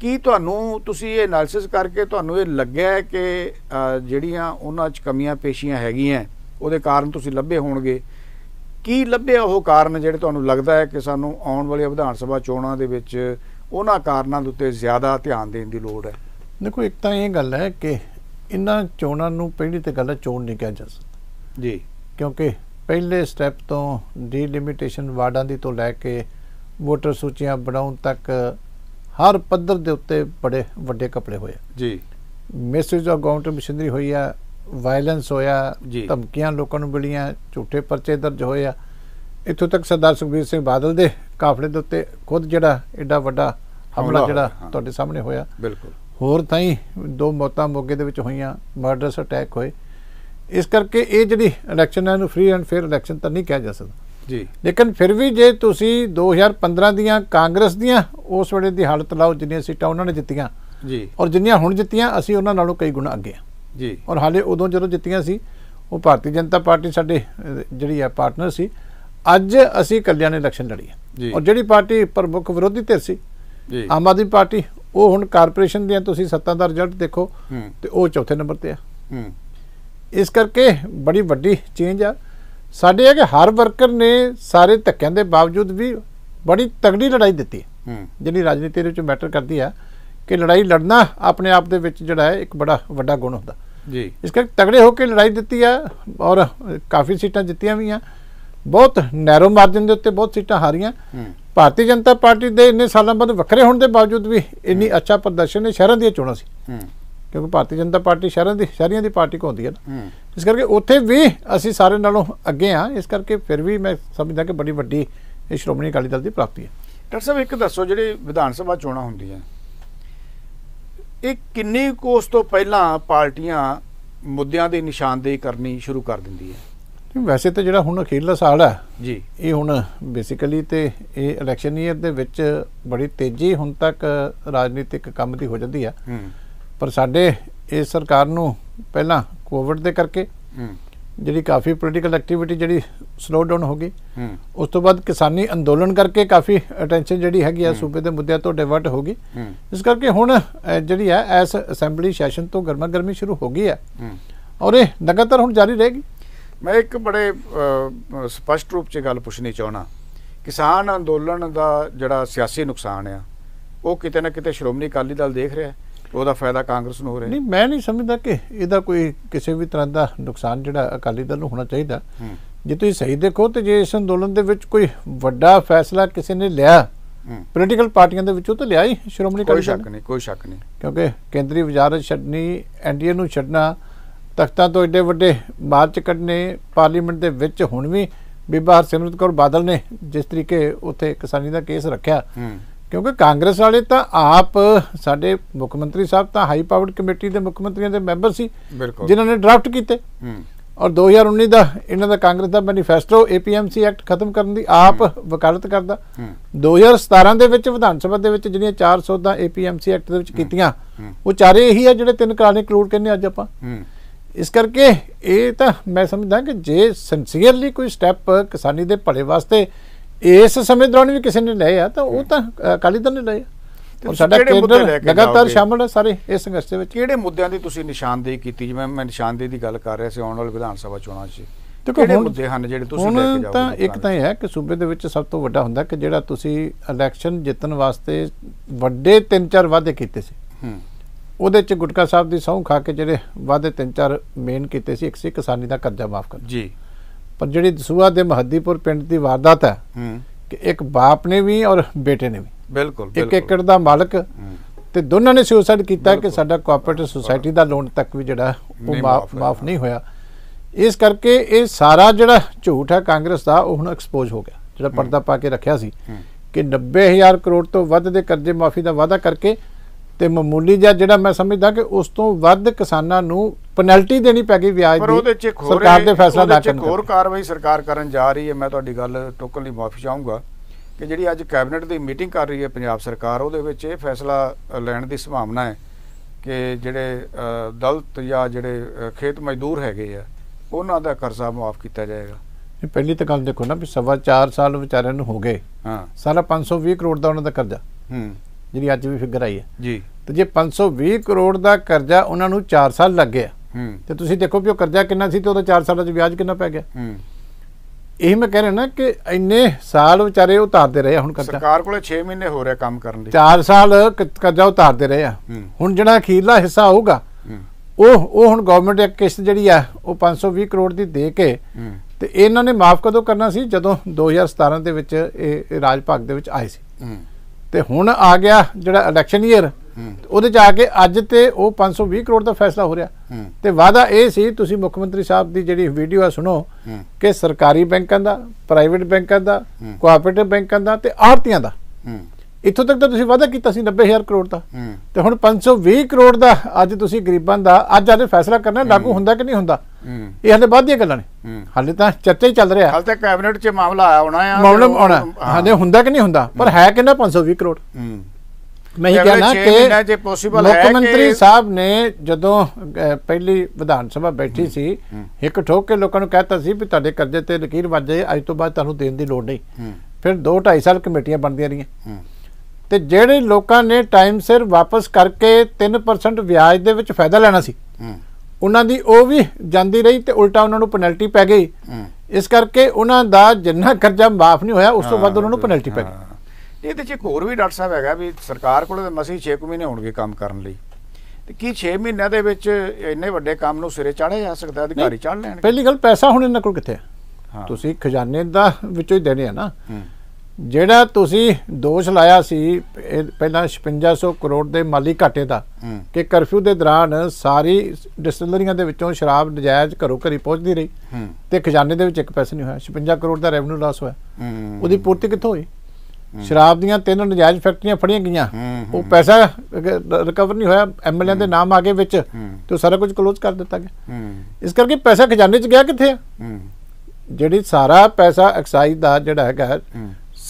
Speaker 1: ਕੀ ਤੁਹਾਨੂੰ ਤੁਸੀਂ ਇਹ ਐਨਾਲਿਸਿਸ ਕਰਕੇ ਤੁਹਾਨੂੰ ਇਹ ਲੱਗਿਆ ਕਿ ਜਿਹੜੀਆਂ ਉਹਨਾਂ 'ਚ ਕਮੀਆਂ ਪੇਸ਼ੀਆਂ ਹੈਗੀਆਂ ਉਹਦੇ ਕਾਰਨ ਤੁਸੀਂ ਲੱਭੇ ਹੋਣਗੇ ਕੀ ਲੱਭਿਆ ਉਹ ਕਾਰਨ ਜਿਹੜੇ ਤੁਹਾਨੂੰ ਲੱਗਦਾ ਹੈ ਕਿ ਸਾਨੂੰ ਆਉਣ ਵਾਲੀਆਂ ਵਿਧਾਨ ਸਭਾ ਚੋਣਾਂ ਦੇ ਵਿੱਚ ਉਹਨਾਂ ਕਾਰਨਾਂ ਦੇ ਉੱਤੇ ਜ਼ਿਆਦਾ ਧਿਆਨ ਦੇਣ ਦੀ ਲੋੜ ਹੈ
Speaker 2: ਦੇਖੋ ਇੱਕ ਤਾਂ ਇਹ ਗੱਲ ਹੈ ਕਿ ਇਹਨਾਂ ਚੋਣਾਂ ਨੂੰ ਪਹਿਲੀ ਤੇ ਗੱਲ ਚੋਣ ਨਹੀਂ ਕਿਹਾ ਜਾ ਸਕਦਾ ਜੀ ਕਿਉਂਕਿ ਪਹਿਲੇ ਸਟੈਪ ਤੋਂ ਡੀਲਿਮਿਟੇਸ਼ਨ ਵਾਰਡਾਂ ਦੀ ਤੋਂ ਲੈ ਕੇ ਵੋਟਰ ਸੂਚੀਆਂ ਬਣਾਉਣ ਤੱਕ ਹਰ ਪੱਧਰ ਦੇ ਉੱਤੇ ਬੜੇ ਵੱਡੇ ਕਪੜੇ ਹੋਏ ਜੀ ਮੈਸੇਜ ਆਫ ਗਵਰਨਮੈਂਟ ਮਸ਼ੀਨਰੀ ਹੋਈ ਆ ਵਾਇਲੈਂਸ ਹੋਇਆ ਧਮਕੀਆਂ ਲੋਕਾਂ ਨੂੰ ਮਿਲੀਆਂ ਝੂਠੇ ਪਰਚੇ ਦਰਜ ਹੋਏ ਆ ਇੱਥੋਂ ਤੱਕ ਸਰਦਾਰ ਸੁਖਬੀਰ ਸਿੰਘ ਬਾਦਲ ਦੇ ਕਾਫਲੇ ਦੇ ਉੱਤੇ ਖੁਦ ਜਿਹੜਾ ਐਡਾ ਵੱਡਾ ਹਮਲਾ ਜਿਹੜਾ ਤੁਹਾਡੇ ਸਾਹਮਣੇ ਹੋਇਆ ਬਿਲਕੁਲ ਹੋਰ ਤਾਂ ਹੀ ਦੋ ਮੌਤਾਂ ਮੋਗੇ ਦੇ ਵਿੱਚ ਹੋਈਆਂ ਮਰਡਰਸ ਅਟੈਕ ਹੋਏ ਇਸ ਕਰਕੇ ਇਹ ਜਿਹੜੀ ਇਲੈਕਸ਼ਨ ਹੈ ਨੂੰ ਫ੍ਰੀ ਐਂਡ ਫੇਅਰ ਇਲੈਕਸ਼ਨ ਤਾਂ ਨਹੀਂ ਕਿਹਾ ਜਾ ਸਕਦਾ ਜੀ ਲੇਕਿਨ ਫਿਰ ਵੀ ਜੇ ਤੁਸੀਂ 2015 ਦੀਆਂ ਕਾਂਗਰਸ ਦੀਆਂ ਉਸ ਵੇਲੇ ਦੀ ਹਾਲਤ ਲਾਓ ਜਿੰਨੀਆਂ ਸੀਟਾਂ ਉਹਨਾਂ ਨੇ ਜਿੱਤੀਆਂ ਜੀ ਔਰ ਜਿੰਨੀਆਂ ਹੁਣ ਜਿੱਤੀਆਂ ਅਸੀਂ ਉਹਨਾਂ ਨਾਲੋਂ ਕਈ ਗੁਣਾ ਅੱਗੇ ਆ ਜੀ ਔਰ ਹਾਲੇ ਉਦੋਂ ਜਦੋਂ ਜਿੱਤੀਆਂ ਸੀ ਉਹ ਭਾਰਤੀ ਜਨਤਾ ਪਾਰਟੀ ਸਾਡੇ ਜਿਹੜੀ ਆ ਪਾਰਟਨਰ ਸੀ ਅੱਜ ਅਸੀਂ ਇਕੱਲਿਆਂ ਨੇ ਇਲੈਕਸ਼ਨ ਲੜੀ ਹੈ ਔਰ ਜਿਹੜੀ ਪਾਰਟੀ ਪ੍ਰਮੁੱਖ ਵਿਰੋਧੀ ਧਿਰ ਸੀ ਜੀ ਆਮ ਆਦਮੀ ਪਾਰਟੀ ਉਹ ਹੁਣ ਕਾਰਪੋਰੇਸ਼ਨ ਦੀਆਂ ਤੁਸੀਂ ਸੱਤਾ ਦਾ ਰਿਜ਼ਲਟ ਦੇਖੋ ਤੇ ਉਹ ਚੌਥੇ ਨੰਬਰ ਤੇ ਆ ਇਸ ਕਰਕੇ ਬੜੀ ਵੱਡੀ ਚੇਂਜ ਆ ਸਾਡੇ ਹੈ ਕਿ ਹਰ ਵਰਕਰ ਨੇ ਸਾਰੇ ਧੱਕਿਆਂ ਦੇ ਬਾਵਜੂਦ ਵੀ ਬੜੀ ਤਗੜੀ ਲੜਾਈ ਦਿੱਤੀ ਜਿਹੜੀ ਰਾਜਨੀਤੀ ਦੇ ਵਿੱਚ ਮੈਟਰ ਕਰਦੀ ਆ ਕਿ ਲੜਾਈ ਲੜਨਾ ਆਪਣੇ ਆਪ ਦੇ ਵਿੱਚ ਜਿਹੜਾ ਹੈ ਇੱਕ ਬੜਾ ਵੱਡਾ ਗੁਣ ਹੁੰਦਾ ਜੀ ਇਸ ਕਰਕੇ ਤਗੜੇ ਹੋ ਕੇ ਲੜਾਈ ਦਿੱਤੀ ਆ ਔਰ ਕਾਫੀ ਸੀਟਾਂ ਜਿੱਤੀਆਂ ਵੀ ਆ ਬਹੁਤ ਨੈਰੋ ਮਾਰਜਨ ਦੇ ਉੱਤੇ ਬਹੁਤ ਸੀਟਾਂ ਹਾਰੀਆਂ ਭਾਰਤੀ ਜਨਤਾ ਪਾਰਟੀ ਦੇ ਇੰਨੇ ਸਾਲਾਂ ਬਾਅਦ ਵੱਖਰੇ ਹੋਣ ਦੇ ਬਾਵਜੂਦ ਵੀ ਇੰਨੀ ਅੱਛਾ ਪ੍ਰਦਰਸ਼ਨ ਨੇ ਸ਼ਹਿਰਾਂ ਦੀਆਂ ਚੋਣਾਂ ਸੀ ਕਿਉਂਕਿ ਭਾਰਤੀ ਜਨਤਾ ਪਾਰਟੀ ਸ਼ਹਿਰਾਂ ਦੀ ਸ਼ਹਿਰੀਆਂ ਦੀ ਪਾਰਟੀ ਕੋ ਹੁੰਦੀ ਹੈ ਨਾ ਇਸ ਕਰਕੇ ਉੱਥੇ ਵੀ ਅਸੀਂ ਸਾਰੇ ਨਾਲੋਂ ਅੱਗੇ ਆ ਇਸ ਕਰਕੇ ਫਿਰ ਵੀ ਮੈਂ ਸਮਝਦਾ ਕਿ ਬੜੀ ਵੱਡੀ ਇਹ ਸ਼੍ਰੋਮਣੀ ਅਕਾਲੀ ਦਲ ਦੀ ਪ੍ਰਾਪਤੀ ਹੈ
Speaker 1: ਡਾਕਟਰ ਸਾਹਿਬ ਇੱਕ ਦੱਸੋ ਜਿਹੜੇ ਵਿਧਾਨ ਸਭਾ ਚੋਣਾਂ ਹੁੰਦੀਆਂ ਇਹ ਕਿੰਨੇ ਕੋਸ ਤੋਂ ਪਹਿਲਾਂ ਪਾਰਟੀਆਂ ਮੁੱਦਿਆਂ ਦੇ ਨਿਸ਼ਾਨਦੇਹੀ ਕਰਨੀ
Speaker 2: ਸ਼ੁਰੂ ਕਰ ਦਿੰਦੀ ਹੈ ਵੈਸੇ ਤਾਂ ਜਿਹੜਾ ਹੁਣ ਅਖੀਰਲਾ ਸਾਲ ਹੈ ਜੀ ਇਹ ਹੁਣ ਬੇਸਿਕਲੀ ਤੇ ਇਹ ਇਲੈਕਸ਼ਨ ਈਅਰ ਦੇ ਵਿੱਚ ਬੜੀ ਤੇਜ਼ੀ ਹੁਣ ਤੱਕ ਰਾਜਨੀਤਿਕ ਕੰਮ ਦੀ ਹੋ ਜਾਂਦੀ ਹੈ ਪਰ ਸਾਡੇ ਇਸ ਸਰਕਾਰ ਨੂੰ ਪਹਿਲਾਂ ਕੋਵਿਡ ਦੇ ਕਰਕੇ ਜਿਹੜੀ ਕਾਫੀ ਪੋਲੀਟੀਕਲ ਐਕਟੀਵਿਟੀ ਜਿਹੜੀ ਸਲੋ ਡਾਊਨ ਹੋ ਗਈ ਉਸ ਤੋਂ ਬਾਅਦ ਕਿਸਾਨੀ ਅੰਦੋਲਨ ਕਰਕੇ ਕਾਫੀ ਅਟੈਂਸ਼ਨ ਜਿਹੜੀ ਹੈਗੀ ਆ ਸੂਬੇ ਦੇ ਮੁੱਦਿਆਂ ਤੋਂ ਡਾਇਵਰਟ ਹੋ ਗਈ ਇਸ ਕਰਕੇ ਹੁਣ ਜਿਹੜੀ ਆ ਐਸ ਅਸੈਂਬਲੀ ਸੈਸ਼ਨ ਤੋਂ ਗਰਮਾ ਗਰਮੀ ਸ਼ੁਰੂ ਹੋ ਗਈ ਆ ਔਰ ਇਹ ਲਗਾਤਾਰ ਹੁਣ ਜਾਰੀ ਰਹੇਗੀ ਮੈਂ ਇੱਕ ਬੜੇ ਸਪਸ਼ਟ ਰੂਪ 'ਚ ਗੱਲ ਪੁੱਛਣੀ ਚਾਹਣਾ
Speaker 1: ਕਿਸਾਨ ਅੰਦੋਲਨ ਦਾ ਜਿਹੜਾ ਸਿਆਸੀ ਨੁਕਸਾਨ ਆ ਉਹ ਕਿਤੇ ਨਾ ਕਿਤੇ ਸ਼੍ਰੋਮਣੀ ਅਕਾਲੀ ਦਲ ਦੇਖ ਰਿਹਾ ਹੈ ਉਹਦਾ ਫਾਇਦਾ ਕਾਂਗਰਸ ਨੂੰ ਹੋ ਰਿਹਾ ਨਹੀਂ
Speaker 2: ਮੈਂ ਨਹੀਂ ਸਮਝਦਾ ਕਿ ਇਹਦਾ ਕੋਈ ਕਿਸੇ ਵੀ ਤਰ੍ਹਾਂ ਦਾ ਨੁਕਸਾਨ ਜਿਹੜਾ ਅਕਾਲੀ ਦਲ ਨੂੰ ਹੋਣਾ ਚਾਹੀਦਾ ਜੇ ਤੁਸੀਂ ਸਹੀ ਦੇਖੋ ਤੇ ਜੇ ਇਸ ਅੰਦੋਲਨ ਦੇ ਵਿੱਚ ਕੋਈ ਵੱਡਾ ਫੈਸਲਾ ਕਿਸੇ ਨੇ ਲਿਆ ਪੋਲੀਟੀਕਲ ਪਾਰਟੀਆਂ ਦੇ ਵਿੱਚੋਂ ਤਾਂ ਲਿਆ ਹੀ ਸ਼੍ਰੋਮਣੀ ਅਕਾਲੀ ਦਲ ਕੋਈ ਸ਼ੱਕ
Speaker 1: ਨਹੀਂ ਕੋਈ ਸ਼ੱਕ ਨਹੀਂ
Speaker 2: ਕਿਉਂਕਿ ਕੇਂਦਰੀ ਵਜ਼ਾਰਤ ਛੱਡਣੀ ਐਨਡੀਏ ਨੂੰ ਛੱਡਣਾ ਤਖਤਾਂ ਤੋਂ ਏਡੇ ਵੱਡੇ ਮਾਰਚ ਕੱਢਨੇ ਪਾਰਲੀਮੈਂਟ ਦੇ ਵਿੱਚ ਹੁਣ ਵੀ ਬੀਬਾ ਹਰਸਿਮਰਤ ਕੌਰ ਬਾਦਲ ਨੇ ਜਿਸ ਤਰੀਕੇ ਉੱਥੇ ਕਿਸਾਨੀ ਦਾ ਕੇਸ ਰੱਖਿਆ ਕਿਉਂਕਿ ਕਾਂਗਰਸ ਵਾਲੇ ਤਾਂ ਆਪ ਸਾਡੇ ਮੁੱਖ ਮੰਤਰੀ ਸਾਹਿਬ ਤਾਂ ਹਾਈ ਪਾਵਰਡ ਕਮੇਟੀ ਦੇ ਮੁੱਖ ਮੰਤਰੀਆਂ ਦੇ ਮੈਂਬਰ ਸੀ ਜਿਨ੍ਹਾਂ ਨੇ ਡਰਾਫਟ ਕੀਤੇ ਔਰ 2019 ਦਾ ਇਹਨਾਂ ਦਾ ਕਾਂਗਰਸ ਦਾ ਮੈਨੀਫੈਸਟੋ ਏਪੀਐਮਸੀ ਐਕਟ ਖਤਮ ਕਰਨ ਦੀ ਆਪ ਵਕਾਲਤ ਕਰਦਾ 2017 ਦੇ ਵਿੱਚ ਵਿਧਾਨ ਸਭਾ ਦੇ ਵਿੱਚ ਜਿਹੜੀਆਂ 400 ਦਾ ਏਪੀਐਮਸੀ ਐਕਟ ਦੇ ਵਿੱਚ ਕੀਤੀਆਂ ਉਹ ਚਾਰੇ ਇਹੀ ਆ ਜਿਹੜੇ ਤਿੰਨ ਕਾਰਨ ਇਨਕਲੂਡ ਕਰਨੇ ਅੱਜ ਆਪਾਂ ਇਸ ਕਰਕੇ ਇਹ ਤਾਂ ਮੈਂ ਸਮਝਦਾ ਕਿ ਜੇ ਸਿੰਸੀਅਰਲੀ ਕੋਈ ਸਟੈਪ ਕਿਸਾਨੀ ਦੇ ਭਲੇ ਵਾਸਤੇ ਇਸ ਸਮੇਂ ਦੌਰਾਨ ਵੀ ਕਿਸੇ ਨੇ ਲਏ ਆ ਤਾਂ ਉਹ ਤਾਂ ਅਕਾਲੀ ਦਲ ਨੇ ਲਏ ਔਰ ਸਾਡਾ ਕੇਂਦਰ ਲਗਾਤਾਰ ਸ਼ਾਮਲ
Speaker 1: ਹੈ ਸਾਰੇ ਇਸ ਸੰਘਰਸ਼ ਦੇ ਵਿੱਚ ਕਿਹੜੇ ਮੁੱਦਿਆਂ ਦੀ ਤੁਸੀਂ ਨਿਸ਼ਾਨਦੇਹੀ ਕੀਤੀ ਜਿਵੇਂ ਮੈਂ ਨਿਸ਼ਾਨਦੇਹੀ ਦੀ ਗੱਲ ਕਰ ਰਿਹਾ ਸੀ ਆਉਣ ਵਾਲੇ ਵਿਧਾਨ ਸਭਾ ਚੋਣਾਂ 'ਚ ਕਿਹੜੇ ਮੁੱਦੇ ਹਨ ਜਿਹੜੇ ਤੁਸੀਂ ਲੈ ਕੇ ਜਾਓਗੇ ਤਾਂ ਇੱਕ ਤਾਂ
Speaker 2: ਇਹ ਹੈ ਕਿ ਸੂਬੇ ਦੇ ਵਿੱਚ ਸਭ ਤੋਂ ਵੱਡਾ ਹੁੰਦਾ ਕਿ ਜਿਹੜਾ ਤੁਸੀਂ ਇਲੈਕਸ਼ਨ ਜਿੱਤਣ ਵਾਸਤੇ ਵੱਡੇ ਤਿੰਨ ਚਾਰ ਵਾਅਦੇ ਕੀਤੇ ਸੀ ਹੂੰ ਉਹਦੇ ਚ ਗੁਟਕਾ ਸਾਹਿਬ ਦੀ ਸੌਂ ਖਾ ਕੇ ਜਿਹੜੇ ਵਾਅਦੇ ਤਿੰਨ ਚਾਰ ਮੇਨ ਕੀਤੇ ਸੀ ਇੱਕ ਸੀ ਕਿਸਾਨੀ ਦਾ ਕਰਜ਼ਾ ਮਾਫ ਕਰਨਾ ਜੀ ਪਰ ਜਿਹੜੀ ਦਸੂਆ ਦੇ ਮਹੱਦੀਪੁਰ ਪਿੰਡ ਦੀ ਵਾਰਦਾਤ ਹੈ ਕਿ ਇੱਕ ਬਾਪ ਨੇ ਵੀ ਔਰ ਬੇਟੇ ਨੇ ਵੀ ਬਿਲਕੁਲ ਇੱਕ ਏਕੜ ਦਾ ਮਾਲਕ ਤੇ ਦੋਨਾਂ ਨੇ ਸੁਸਾਈਡ ਕੀਤਾ ਕਿ ਸਾਡਾ ਕੋਆਪਰੇਟਿਵ ਸੁਸਾਇਟੀ ਦਾ ਲੋਨ ਤੱਕ ਵੀ ਜਿਹੜਾ ਉਹ ਮਾਫ ਨਹੀਂ ਹੋਇਆ ਇਸ ਕਰਕੇ ਇਹ ਸਾਰਾ ਜਿਹੜਾ ਝੂਠ ਹੈ ਕਾਂਗਰਸ ਦਾ ਉਹ ਹੁਣ ਐਕਸਪੋਜ਼ ਹੋ ਗਿਆ ਜਿਹੜਾ ਪਰਦਾ ਪਾ ਕੇ ਰੱਖਿਆ ਸੀ ਕਿ 90000 ਕਰੋੜ ਤੋਂ ਵੱਧ ਦੇ ਕਰਜ਼ੇ ਮਾਫੀ ਦਾ ਵਾਅਦਾ ਕਰਕੇ ਤੇ ਮਾਮੂਲੀ ਜਿਹਾ ਜਿਹੜਾ ਮੈਂ ਸਮਝਦਾ ਕਿ ਉਸ ਤੋਂ ਵੱਧ ਕਿਸਾਨਾਂ ਨੂੰ ਪੈਨਲਟੀ ਦੇਣੀ ਪੈ ਗਈ ਵਿਆਜ ਦੀ ਪਰ ਉਹਦੇ ਸਰਕਾਰ ਦੇ ਫੈਸਲਾ ਨਾ ਕਰਨ ਹੋਰ
Speaker 1: ਕਾਰਵਾਈ ਸਰਕਾਰ ਕਰਨ ਜਾ ਰਹੀ ਹੈ ਮੈਂ ਤੁਹਾਡੀ ਗੱਲ ਟੋਕਣ ਲਈ ਮਾਫੀ ਚਾਹੂੰਗਾ ਕਿ ਜਿਹੜੀ ਅੱਜ ਕੈਬਨਿਟ ਦੀ ਮੀਟਿੰਗ ਕਰ ਰਹੀ ਹੈ ਪੰਜਾਬ ਸਰਕਾਰ ਉਹਦੇ ਵਿੱਚ ਇਹ ਫੈਸਲਾ ਲੈਣ ਦੀ ਸੰਭਾਵਨਾ ਹੈ ਕਿ ਜਿਹੜੇ ਦਲਤ ਜਾਂ ਜਿਹੜੇ ਖੇਤ ਮਜ਼ਦੂਰ ਹੈਗੇ ਆ ਉਹਨਾਂ ਦਾ ਕਰਜ਼ਾ ਮਾਫ ਕੀਤਾ ਜਾਏਗਾ
Speaker 2: ਇਹ ਪਹਿਲੀ ਤਾਂ ਗੱਲ ਦੇਖੋ ਨਾ ਵੀ ਸਵਾ 4 ਸਾਲ ਵਿਚਾਰਿਆਂ ਨੂੰ ਹੋ ਗਏ ਹਾਂ ਸਾਰਾ 520 ਕਰੋੜ ਦਾ ਉਹਨਾਂ ਦਾ ਕਰਜ਼ਾ ਹੂੰ ਜਿਹੜੀ ਅੱਜ ਵੀ ਫਿਗਰ ਆਈ ਹੈ ਜੀ ਤੇ ਜੇ 520 ਕਰੋੜ ਦਾ ਕਰਜ਼ਾ ਉਹਨਾਂ ਨੂੰ 4 ਸਾਲ ਲੱਗ ਗਿਆ ਤੇ ਤੁਸੀਂ ਦੇਖੋ ਕਿ ਉਹ ਕਰਜ਼ਾ ਕਿੰਨਾ ਸੀ ਤੇ ਉਹਦਾ 4 ਸਾਲਾਂ 'ਚ ਵਿਆਜ ਕਿੰਨਾ ਪੈ ਗਿਆ ਹੂੰ ਇਹ ਮੈਂ ਕਹਿ ਰਿਹਾ ਨਾ ਕਿ ਇੰਨੇ ਸਾਲ ਵਿਚਾਰੇ ਉਤਾਰਦੇ ਰਹੇ ਹੁਣ ਕਰਜ਼ਾ ਸਰਕਾਰ
Speaker 1: ਕੋਲੇ 6 ਮਹੀਨੇ ਹੋ ਰਿਹਾ ਕੰਮ ਕਰਨ ਦੇ
Speaker 2: 4 ਸਾਲ ਕਰਜ਼ਾ ਉਤਾਰਦੇ ਰਹੇ ਆ ਹੁਣ ਜਿਹੜਾ ਅਖੀਰਲਾ ਹਿੱਸਾ ਹੋਊਗਾ ਉਹ ਉਹ ਹੁਣ ਗਵਰਨਮੈਂਟ ਇੱਕ ਕਿਸ਼ਤ ਜਿਹੜੀ ਆ ਉਹ 520 ਕਰੋੜ ਦੀ ਦੇ ਕੇ ਤੇ ਇਹਨਾਂ ਨੇ ਮਾਫ ਕਦੋਂ ਕਰਨਾ ਸੀ ਜਦੋਂ 2017 ਦੇ ਵਿੱਚ ਇਹ ਰਾਜ ਭਾਗ ਦੇ ਵਿੱਚ ਆਏ ਸੀ ਤੇ ਹੁਣ ਆ ਗਿਆ ਜਿਹੜਾ ਇਲੈਕਸ਼ਨ ਈਅਰ ਉਹਦੇ ਚ ਆ ਕੇ ਅੱਜ ਤੇ ਉਹ 520 ਕਰੋੜ ਦਾ ਫੈਸਲਾ ਹੋ ਰਿਹਾ ਤੇ ਵਾਦਾ ਇਹ ਸੀ ਤੁਸੀਂ ਮੁੱਖ ਮੰਤਰੀ ਸਾਹਿਬ ਦੀ ਜਿਹੜੀ ਵੀਡੀਓ ਆ ਸੁਣੋ ਕਿ ਸਰਕਾਰੀ ਬੈਂਕਾਂ ਦਾ ਪ੍ਰਾਈਵੇਟ ਬੈਂਕਾਂ ਦਾ ਕੋਆਪਰੇਟਿਵ ਬੈਂਕਾਂ ਦਾ ਤੇ ਆੜਤੀਆਂ ਦਾ ਇੱਥੋਂ ਤੱਕ ਤਾਂ ਤੁਸੀਂ ਵਾਅਦਾ ਕੀਤਾ ਸੀ 90000 ਕਰੋੜ ਦਾ ਤੇ ਹੁਣ 520 ਕਰੋੜ ਦਾ ਅੱਜ ਤੁਸੀਂ ਗਰੀਬਾਂ ਦਾ ਅੱਜ ਅੱਜ ਫੈਸਲਾ ਕਰਨਾ ਲਾਗੂ ਹੁੰਦਾ ਕਿ ਨਹੀਂ ਹੁੰਦਾ ਇਹ ਹਲੇ ਬਾਅਦ ਦੀਆਂ ਗੱਲਾਂ ਨੇ ਹਲੇ ਤਾਂ ਚਰਚਾ ਹੀ ਚੱਲ ਰਿਹਾ ਹਾਲੇ
Speaker 1: ਤਾਂ ਕੈਬਨਿਟ 'ਚ ਮਾਮਲਾ ਆਇਆ ਹੋਣਾ ਆ ਮਾਮਲਾ ਆਉਣਾ ਹਲੇ
Speaker 2: ਹੁੰਦਾ ਕਿ ਨਹੀਂ ਹੁੰਦਾ ਪਰ ਹੈ ਕਿੰਨਾ 520 ਕਰੋੜ ਮੈਂ ਹੀ ਕਹਿਣਾ ਕਿ ਮੁੱਖ ਮੰਤਰੀ ਸਾਹਿਬ ਨੇ ਜਦੋਂ ਪਹਿਲੀ ਵਿਧਾਨ ਸਭਾ ਬੈਠੀ ਸੀ ਇੱਕ ਠੋਕ ਕੇ ਲੋਕਾਂ ਨੂੰ ਕਹਿਤਾ ਸੀ ਵੀ ਤੁਹਾਡੇ ਕਰਜ਼ੇ ਤੇ ਲਕੀਰ ਵੱਜੇ ਅੱਜ ਤੋਂ ਬਾਅਦ ਤੁਹਾਨੂੰ ਦੇਣ ਦੀ ਲੋੜ ਨਹੀਂ ਫਿਰ 2 2.5 ਸਾਲ ਕਮੇਟੀਆਂ ਬਣਦੀਆਂ ਰਹੀਆਂ ਤੇ ਜਿਹੜੇ ਲੋਕਾਂ ਨੇ ਟਾਈਮ ਸਿਰ ਵਾਪਸ ਕਰਕੇ 3% ਵਿਆਜ ਦੇ ਵਿੱਚ ਫਾਇਦਾ ਲੈਣਾ ਸੀ ਉਹਨਾਂ ਦੀ ਉਹ ਵੀ ਜਾਂਦੀ ਰਹੀ ਤੇ ਉਲਟਾ ਉਹਨਾਂ ਨੂੰ ਪੈਨਲਟੀ ਪੈ ਗਈ ਇਸ ਕਰਕੇ ਉਹਨਾਂ ਦਾ ਜਿੰਨਾ ਕਰਜ਼ਾ ਮਾਫ ਨਹੀਂ ਹੋਇਆ ਉਸ ਤੋਂ ਵੱਧ ਉਹਨਾਂ ਨੂੰ ਪੈਨਲਟੀ ਪੈ ਗਈ
Speaker 1: ਇਹਦੇ 'ਚ ਇੱਕ ਹੋਰ ਵੀ ਡਾਕਟਰ ਸਾਹਿਬ ਹੈਗਾ ਵੀ ਸਰਕਾਰ ਕੋਲ ਤੇ ਮਸੀ 6 ਮਹੀਨੇ ਹੋਣਗੇ ਕੰਮ ਕਰਨ ਲਈ ਤੇ ਕੀ 6 ਮਹੀਨਿਆਂ ਦੇ ਵਿੱਚ ਇੰਨੇ ਵੱਡੇ ਕੰਮ ਨੂੰ ਸਿਰੇ ਚਾੜਿਆ ਜਾ ਸਕਦਾ ਅਧਿਕਾਰੀ ਚਾੜ ਲੈਣਗੇ
Speaker 2: ਪਹਿਲੀ ਗੱਲ ਪੈਸਾ ਹੁਣ ਇਹਨਾਂ ਕੋਲ ਕਿੱਥੇ ਹੈ ਤੁਸੀਂ ਖਜ਼ਾਨੇ ਦਾ ਵਿੱਚੋਂ ਹੀ ਦੇਣੇ ਆ ਨਾ ਜਿਹੜਾ ਤੁਸੀਂ ਦੋਸ਼ ਲਾਇਆ ਸੀ ਪਹਿਲਾਂ 5600 ਕਰੋੜ ਦੇ ਮਾਲੀ ਘਾਟੇ ਦਾ ਕਿ ਕਰਫਿਊ ਦੇ ਦੌਰਾਨ ਸਾਰੀ ਡਿਸਟਿਲਰੀਆਂ ਦੇ ਵਿੱਚੋਂ ਸ਼ਰਾਬ ਨਜਾਇਜ਼ ਘਰੋ ਘਰੀ ਪਹੁੰਚਦੀ ਰਹੀ ਤੇ ਖਜ਼ਾਨੇ ਦੇ ਵਿੱਚ ਇੱਕ ਪੈਸਾ ਨਹੀਂ ਹੋਇਆ 56 ਕਰੋੜ ਦਾ ਰੈਵਨਿਊ ਲਾਸ ਹੋਇਆ ਉਹਦੀ ਪੂਰਤੀ ਕਿੱਥੋਂ ਹੋਈ ਸ਼ਰਾਬ ਦੀਆਂ ਤਿੰਨ ਨਜਾਇਜ਼ ਫੈਕਟਰੀਆਂ ਫੜੀਆਂ ਗਈਆਂ ਉਹ ਪੈਸਾ ਰਿਕਵਰ ਨਹੀਂ ਹੋਇਆ ਐਮਐਲਏ ਦੇ ਨਾਮ ਆ ਕੇ ਵਿੱਚ ਤੇ ਸਾਰਾ ਕੁਝ ਕਲੋਜ਼ ਕਰ ਦਿੱਤਾ ਗਿਆ ਇਸ ਕਰਕੇ ਪੈਸਾ ਖਜ਼ਾਨੇ 'ਚ ਗਿਆ ਕਿੱਥੇ ਜਿਹੜੀ ਸਾਰਾ ਪੈਸਾ ਐਕਸਾਈਜ਼ ਦਾ ਜਿਹੜਾ ਹੈਗਾ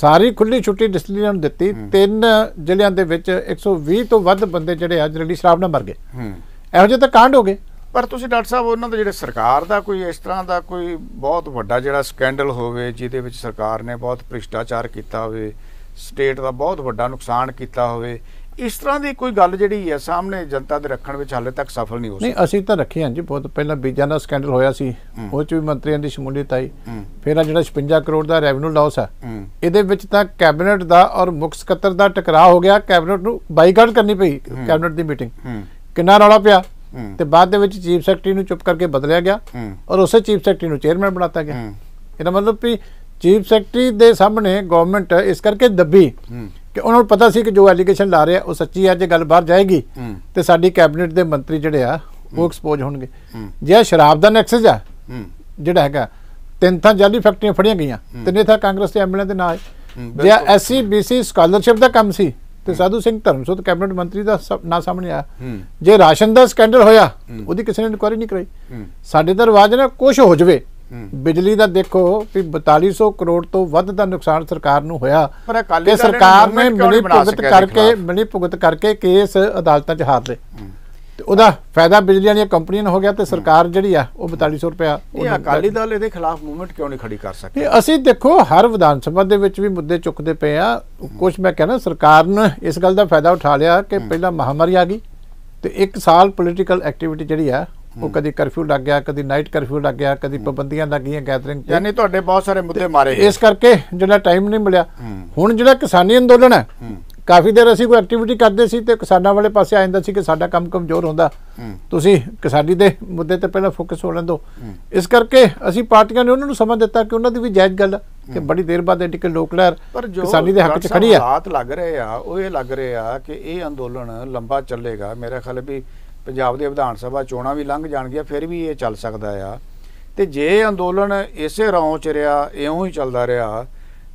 Speaker 2: ਸਾਰੀ ਖੁੱਲੀ ਛੁੱਟੀ ਡਿਸਪਲਿਨ ਨੂੰ ਦਿੱਤੀ ਤਿੰਨ ਜ਼ਿਲ੍ਹਿਆਂ ਦੇ ਵਿੱਚ 120 ਤੋਂ ਵੱਧ ਬੰਦੇ ਜਿਹੜੇ ਅੱਜ ਰੈਡੀ ਸ਼ਰਾਬ ਨਾਲ ਮਰ ਗਏ ਇਹੋ ਜਿਹੇ ਤਾਂ ਕਾਂਡ ਹੋ ਗਏ ਪਰ ਤੁਸੀਂ ਡਾਕਟਰ ਸਾਹਿਬ ਉਹਨਾਂ ਦਾ ਜਿਹੜੇ ਸਰਕਾਰ ਦਾ ਕੋਈ ਇਸ
Speaker 1: ਤਰ੍ਹਾਂ ਦਾ ਕੋਈ ਬਹੁਤ ਵੱਡਾ ਜਿਹੜਾ ਸਕੈਂਡਲ ਹੋਵੇ ਜਿਹਦੇ ਵਿੱਚ ਸਰਕਾਰ ਨੇ ਬਹੁਤ ਭ੍ਰਿਸ਼ਟਾਚਾਰ ਕੀਤਾ ਹੋਵੇ ਸਟੇਟ ਦਾ ਬਹੁਤ ਵੱਡਾ ਨੁਕਸਾਨ ਕੀਤਾ ਹੋਵੇ ਇਸ ਤਰ੍ਹਾਂ ਦੀ ਕੋਈ ਗੱਲ ਜਿਹੜੀ ਹੈ ਸਾਹਮਣੇ ਜਨਤਾ ਦੇ ਰੱਖਣ ਵਿੱਚ ਹਾਲੇ ਤੱਕ ਸਫਲ ਨਹੀਂ ਹੋ ਸਕੀ ਨਹੀਂ
Speaker 2: ਅਸੀਂ ਤਾਂ ਰੱਖੇ ਹਾਂ ਜੀ ਬਹੁਤ ਪਹਿਲਾਂ ਬੀਜਾਂ ਦਾ ਸਕੈਂਡਲ ਹੋਇਆ ਸੀ ਉਹ ਚ ਵੀ ਮੰਤਰੀਆਂ ਦੀ ਸ਼ਮੂਲੀਅਤ ਆਈ ਫਿਰ ਆ ਜਿਹੜਾ 56 ਕਰੋੜ ਦਾ ਰੈਵਨਿਊ ਲਾਸ ਆ ਇਹਦੇ ਵਿੱਚ ਤਾਂ ਕੈਬਨਿਟ ਦਾ ਔਰ ਮੁੱਖ ਸਕੱਤਰ ਦਾ ਟਕਰਾਅ ਹੋ ਗਿਆ ਕੈਬਨਿਟ ਨੂੰ ਬਾਈਕਾਟ ਕਰਨੀ ਪਈ ਕੈਬਨਿਟ ਦੀ ਮੀਟਿੰਗ ਕਿੰਨਾ ਰੌਲਾ ਪਿਆ ਤੇ ਬਾਅਦ ਦੇ ਵਿੱਚ ਚੀਫ ਸੈਕਟਰੀ ਨੂੰ ਚੁੱਪ ਕਰਕੇ ਬਦਲਿਆ ਗਿਆ ਔਰ ਉਸੇ ਚੀਫ ਸੈਕਟਰੀ ਨੂੰ ਚੇਅਰਮੈਨ ਬਣਾਤਾ ਗਿਆ ਇਹਦਾ ਮਤਲਬ ਵੀ ਚੀਫ ਸੈਕਟਰੀ ਦੇ ਸਾਹਮਣੇ ਗਵਰਨਮੈਂਟ ਇਸ ਕਰਕੇ ਦੱਬੀ ਕਿ ਉਹਨਾਂ ਨੂੰ ਪਤਾ ਸੀ ਕਿ ਜੋ ਐਲੀਗੇਸ਼ਨ ਲਾ ਰਿਹਾ ਉਹ ਸੱਚੀ ਹੈ ਜੇ ਗੱਲ ਬਾਹਰ ਜਾਏਗੀ ਤੇ ਸਾਡੀ ਕੈਬਨਿਟ ਦੇ ਮੰਤਰੀ ਜਿਹੜੇ ਆ ਉਹ ਐਕਸਪੋਜ਼ ਹੋਣਗੇ ਜੇ ਸ਼ਰਾਬ ਦਾ ਨੈਕਸਸ ਆ ਜਿਹੜਾ ਹੈਗਾ ਤਿੰਨ ਥਾਂ ਜਾਲੀ ਫੈਕਟਰੀਆਂ ਫੜੀਆਂ ਗਈਆਂ ਤਿੰਨੇ ਥਾਂ ਕਾਂਗਰਸ ਦੇ ਐਮਐਲਏ ਦੇ ਨਾਲ ਜੇ ਐਸਸੀ ਬੀਸੀ ਸਕਾਲਰਸ਼ਿਪ ਦਾ ਕੰਮ ਸੀ ਤੇ ਸਾਧੂ ਸਿੰਘ ਧਰਮਸੋਤ ਕੈਬਨਿਟ ਮੰਤਰੀ ਦਾ ਨਾਂ ਸਾਹਮਣੇ ਆ ਜੇ ਰਾਸ਼ਨ ਦਾ ਸਕੈਂਡਲ ਹੋਇਆ ਉਹਦੀ ਕਿਸੇ ਨੇ ਇਨਕੁਆਇਰੀ ਨਹੀਂ ਕਰਾਈ ਸਾਡੇ ਦਰਵਾਜ਼ੇ ਨਾਲ ਕੁਝ ਹੋ ਜਵੇ ਬਿਜਲੀ ਦਾ ਦੇਖੋ ਕਿ 4200 ਕਰੋੜ ਤੋਂ ਵੱਧ ਦਾ ਨੁਕਸਾਨ ਸਰਕਾਰ ਨੂੰ ਹੋਇਆ
Speaker 1: ਕਿ ਸਰਕਾਰ ਨੇ ਮਿਲੀ ਭੁਗਤ ਕਰਕੇ
Speaker 2: ਮਿਲੀ ਭੁਗਤ ਕਰਕੇ ਕੇਸ ਅਦਾਲਤਾਂ 'ਚ ਹਾਰ ਤੇ ਉਹਦਾ ਫਾਇਦਾ ਬਿਜਲੀ ਵਾਲੀਆਂ ਕੰਪਨੀਆਂ ਨੂੰ ਹੋ ਗਿਆ ਤੇ ਸਰਕਾਰ ਜਿਹੜੀ ਆ ਉਹ 4200 ਰੁਪਿਆ ਇਹ ਅਕਾਲੀ ਦਲ
Speaker 1: ਇਹਦੇ ਖਿਲਾਫ ਮੂਵਮੈਂਟ ਕਿਉਂ ਨਹੀਂ ਖੜੀ ਕਰ ਸਕਦੇ
Speaker 2: ਅਸੀਂ ਦੇਖੋ ਹਰ ਵਿਧਾਨ ਸਭਾ ਦੇ ਵਿੱਚ ਵੀ ਮੁੱਦੇ ਚੁੱਕਦੇ ਪਏ ਆ ਕੁਝ ਮੈਂ ਕਹਿੰਦਾ ਸਰਕਾਰ ਨੇ ਇਸ ਗੱਲ ਦਾ ਫਾਇਦਾ ਉਠਾ ਲਿਆ ਕਿ ਪਹਿਲਾਂ ਮਹਾਮਾਰੀ ਆ ਗਈ ਤੇ ਇੱਕ ਸਾਲ ਪੋਲੀਟੀਕਲ ਐਕਟੀਵਿਟੀ ਜਿਹੜੀ ਆ ਉਹ ਕਦੀ ਕਰਫਿਊ ਲੱਗ ਗਿਆ ਕਦੀ ਨਾਈਟ ਕਰਫਿਊ ਲੱਗ ਗਿਆ ਕਦੀ ਪਾਬੰਦੀਆਂ ਲੱਗੀਆਂ ਗੈਦਰਿੰਗ ਯਾਨੀ ਤੁਹਾਡੇ ਬਹੁਤ ਸਾਰੇ ਮੁੱਦੇ ਮਾਰੇ ਇਸ ਕਰਕੇ ਜਿਹੜਾ ਟਾਈਮ ਨਹੀਂ ਮਿਲਿਆ ਹੁਣ ਜਿਹੜਾ ਕਿਸਾਨੀ ਅੰਦੋਲਨ ਹੈ ਕਾਫੀ ਦੇਰ ਅਸੀਂ ਕੋਈ ਐਕਟੀਵਿਟੀ ਕਰਦੇ ਸੀ ਤੇ ਕਿਸਾਨਾਂ ਵਾਲੇ ਪਾਸੇ ਆ ਜਾਂਦਾ ਸੀ ਕਿ ਸਾਡਾ ਕੰਮ ਕਮਜ਼ੋਰ ਹੁੰਦਾ ਤੁਸੀਂ ਕਿਸਾਨੀ ਦੇ ਮੁੱਦੇ ਤੇ ਪਹਿਲਾਂ ਫੋਕਸ ਹੋ ਦਿਓ ਇਸ ਕਰਕੇ ਅਸੀਂ ਪਾਰਟੀਆਂ ਨੇ ਉਹਨਾਂ ਨੂੰ ਸਮਝ ਦਿੱਤਾ ਕਿ ਉਹਨਾਂ ਦੀ ਵੀ ਜਾਇਜ਼ ਗੱਲ ਕਿ ਬੜੀ ਦੇਰ ਬਾਅਦ ਐਡੀ ਕਿ ਲੋਕ ਲਹਿਰ ਕਿਸਾਨੀ ਦੇ ਹੱਕ 'ਚ ਖੜੀ ਆ ਹਾਲਾਤ
Speaker 1: ਲੱਗ ਰਹੇ ਆ ਉਹ ਇਹ ਲੱਗ ਰਹੇ ਆ ਕਿ ਇਹ ਅੰਦੋਲਨ ਲੰਬਾ ਚੱਲੇਗਾ ਮੇਰੇ ਖਿਆਲ ਵੀ ਪੰਜਾਬ ਦੇ ਵਿਧਾਨ ਸਭਾ ਚੋਣਾਂ ਵੀ ਲੰਘ ਜਾਣਗੀਆਂ ਫਿਰ ਵੀ ਇਹ ਚੱਲ ਸਕਦਾ ਆ ਤੇ ਜੇ ਅੰਦੋਲਨ ਇਸੇ ਰੌਂ ਚ ਰਿਹਾ ਇਉਂ ਹੀ ਚੱਲਦਾ ਰਿਹਾ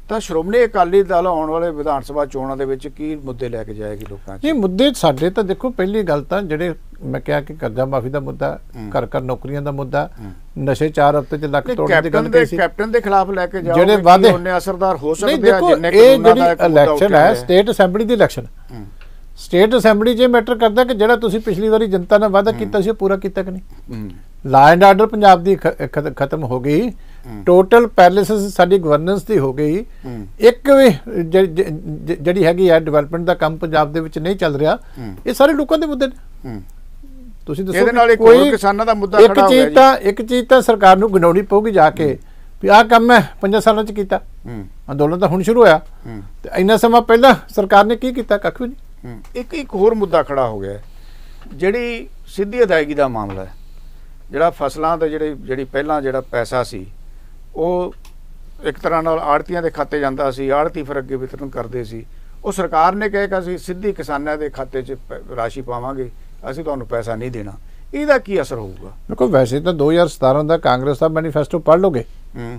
Speaker 1: ਤਾਂ ਸ਼੍ਰੋਮਣੀ ਅਕਾਲੀ ਦਲ ਆਉਣ ਵਾਲੇ ਵਿਧਾਨ ਸਭਾ ਚੋਣਾਂ ਦੇ ਵਿੱਚ ਕੀ ਮੁੱਦੇ ਲੈ ਕੇ ਜਾਏਗੀ ਲੋਕਾਂ 'ਚ ਨਹੀਂ
Speaker 2: ਮੁੱਦੇ ਸਾਡੇ ਤਾਂ ਦੇਖੋ ਪਹਿਲੀ ਗੱਲ ਤਾਂ ਜਿਹੜੇ ਮੈਂ ਕਿਹਾ ਕਿ ਕਰਜ਼ਾ ਮਾਫੀ ਦਾ ਮੁੱਦਾ ਘਰ ਘਰ ਨੌਕਰੀਆਂ ਦਾ ਮੁੱਦਾ ਨਸ਼ੇ ਚਾਰ ਹਫ਼ਤੇ 'ਚ ਲੱਖ ਤੋੜਨ ਦੀ ਗੱਲ ਕਹੀ ਸੀ
Speaker 1: ਕੈਪਟਨ ਦੇ ਖਿਲਾਫ ਲੈ ਕੇ ਜਾਓ ਜਿਹੜੇ ਵਾਅਦੇ ਉਹਨੇ ਅਸਰਦਾਰ ਹੋ ਸਕਦੇ ਆ ਜਿੰਨੇ ਇਹ
Speaker 2: ਜਿਹੜੀ ਇਲੈਕਸ਼ਨ ਹੈ ਸਟੇਟ ਅਸੈਂਬਲੀ ਦੀ ਇਲੈਕਸ਼ਨ ਸਟੇਟ ਅਸੈਂਬਲੀ 'ਚ ਮੈਟਰ ਕਰਦਾ ਕਿ ਜਿਹੜਾ ਤੁਸੀਂ ਪਿਛਲੀ ਵਾਰੀ ਜਨਤਾ ਨਾਲ ਵਾਅਦਾ ਕੀਤਾ ਸੀ ਉਹ ਪੂਰਾ ਕੀਤਾ ਕਿ ਨਹੀਂ ਲਾ ਐਂਡ ਆਰਡਰ ਪੰਜਾਬ ਦੀ ਖਤਮ ਹੋ ਗਈ ਟੋਟਲ ਪੈਰਲਿਸਿਸ ਸਾਡੀ ਗਵਰਨੈਂਸ ਦੀ ਹੋ ਗਈ ਇੱਕ ਵੀ ਜਿਹੜੀ ਹੈਗੀ ਆ ਡਿਵੈਲਪਮੈਂਟ ਦਾ ਕੰਮ ਪੰਜਾਬ ਦੇ ਵਿੱਚ ਨਹੀਂ ਚੱਲ ਰਿਹਾ ਇਹ ਸਾਰੇ ਲੋਕਾਂ ਦੇ ਮੁੱਦੇ ਨੇ ਤੁਸੀਂ ਦੱਸੋ ਇਹਦੇ ਨਾਲ ਕੋਈ ਕਿਸਾਨਾਂ ਦਾ ਮੁੱਦਾ ਖੜਾ ਹੋ ਗਿਆ ਇੱਕ ਚੀਜ਼ ਤਾਂ ਇੱਕ ਚੀਜ਼ ਤਾਂ ਸਰਕਾਰ ਨੂੰ ਗਨਾਉਣੀ ਪਊਗੀ ਜਾ ਕੇ ਵੀ ਆਹ ਕੰਮ ਮੈਂ 5 ਸਾਲਾਂ ਚ ਕੀਤਾ ਅੰਦੋਲਨ ਤਾਂ ਹੁਣ ਸ਼ੁਰੂ ਹੋਇਆ ਤੇ ਇੰਨਾ ਸਮਾਂ ਪਹਿਲਾਂ ਸਰਕਾਰ ਨੇ ਕੀ ਕੀਤਾ ਕੱਖ ਵੀ ਨਹੀਂ ਇੱਕ ਇੱਕ ਹੋਰ ਮੁੱਦਾ ਖੜਾ ਹੋ ਗਿਆ
Speaker 1: ਜਿਹੜੀ ਸਿੱਧੀ ਅਦਾਇਗੀ ਦਾ ਮਾਮਲਾ ਹੈ ਜਿਹੜਾ ਫਸਲਾਂ ਦਾ ਜਿਹੜੇ ਜਿਹੜੀ ਪਹਿਲਾਂ ਜਿਹੜਾ ਪੈਸਾ ਸੀ ਉਹ ਇੱਕ ਤਰ੍ਹਾਂ ਨਾਲ ਆੜਤੀਆਂ ਦੇ ਖਾਤੇ ਜਾਂਦਾ ਸੀ ਆੜਤੀ ਫਿਰ ਅੱਗੇ ਵਿਤਰਨ ਕਰਦੇ ਸੀ ਉਹ ਸਰਕਾਰ ਨੇ ਕਿਹਾ ਕਿ ਅਸੀਂ ਸਿੱਧੀ ਕਿਸਾਨਾਂ ਦੇ ਖਾਤੇ 'ਚ ਰਾਸ਼ੀ ਪਾਵਾਂਗੇ ਅਸੀਂ ਤੁਹਾਨੂੰ ਪੈਸਾ ਨਹੀਂ ਦੇਣਾ ਇਹਦਾ ਕੀ ਅਸਰ ਹੋਊਗਾ
Speaker 2: ਦੇਖੋ ਵੈਸੇ ਤਾਂ 2017 ਦਾ ਕਾਂਗਰਸ ਦਾ ਮੈਨੀਫੈਸਟੋ ਪੜ੍ਹ ਲੋਗੇ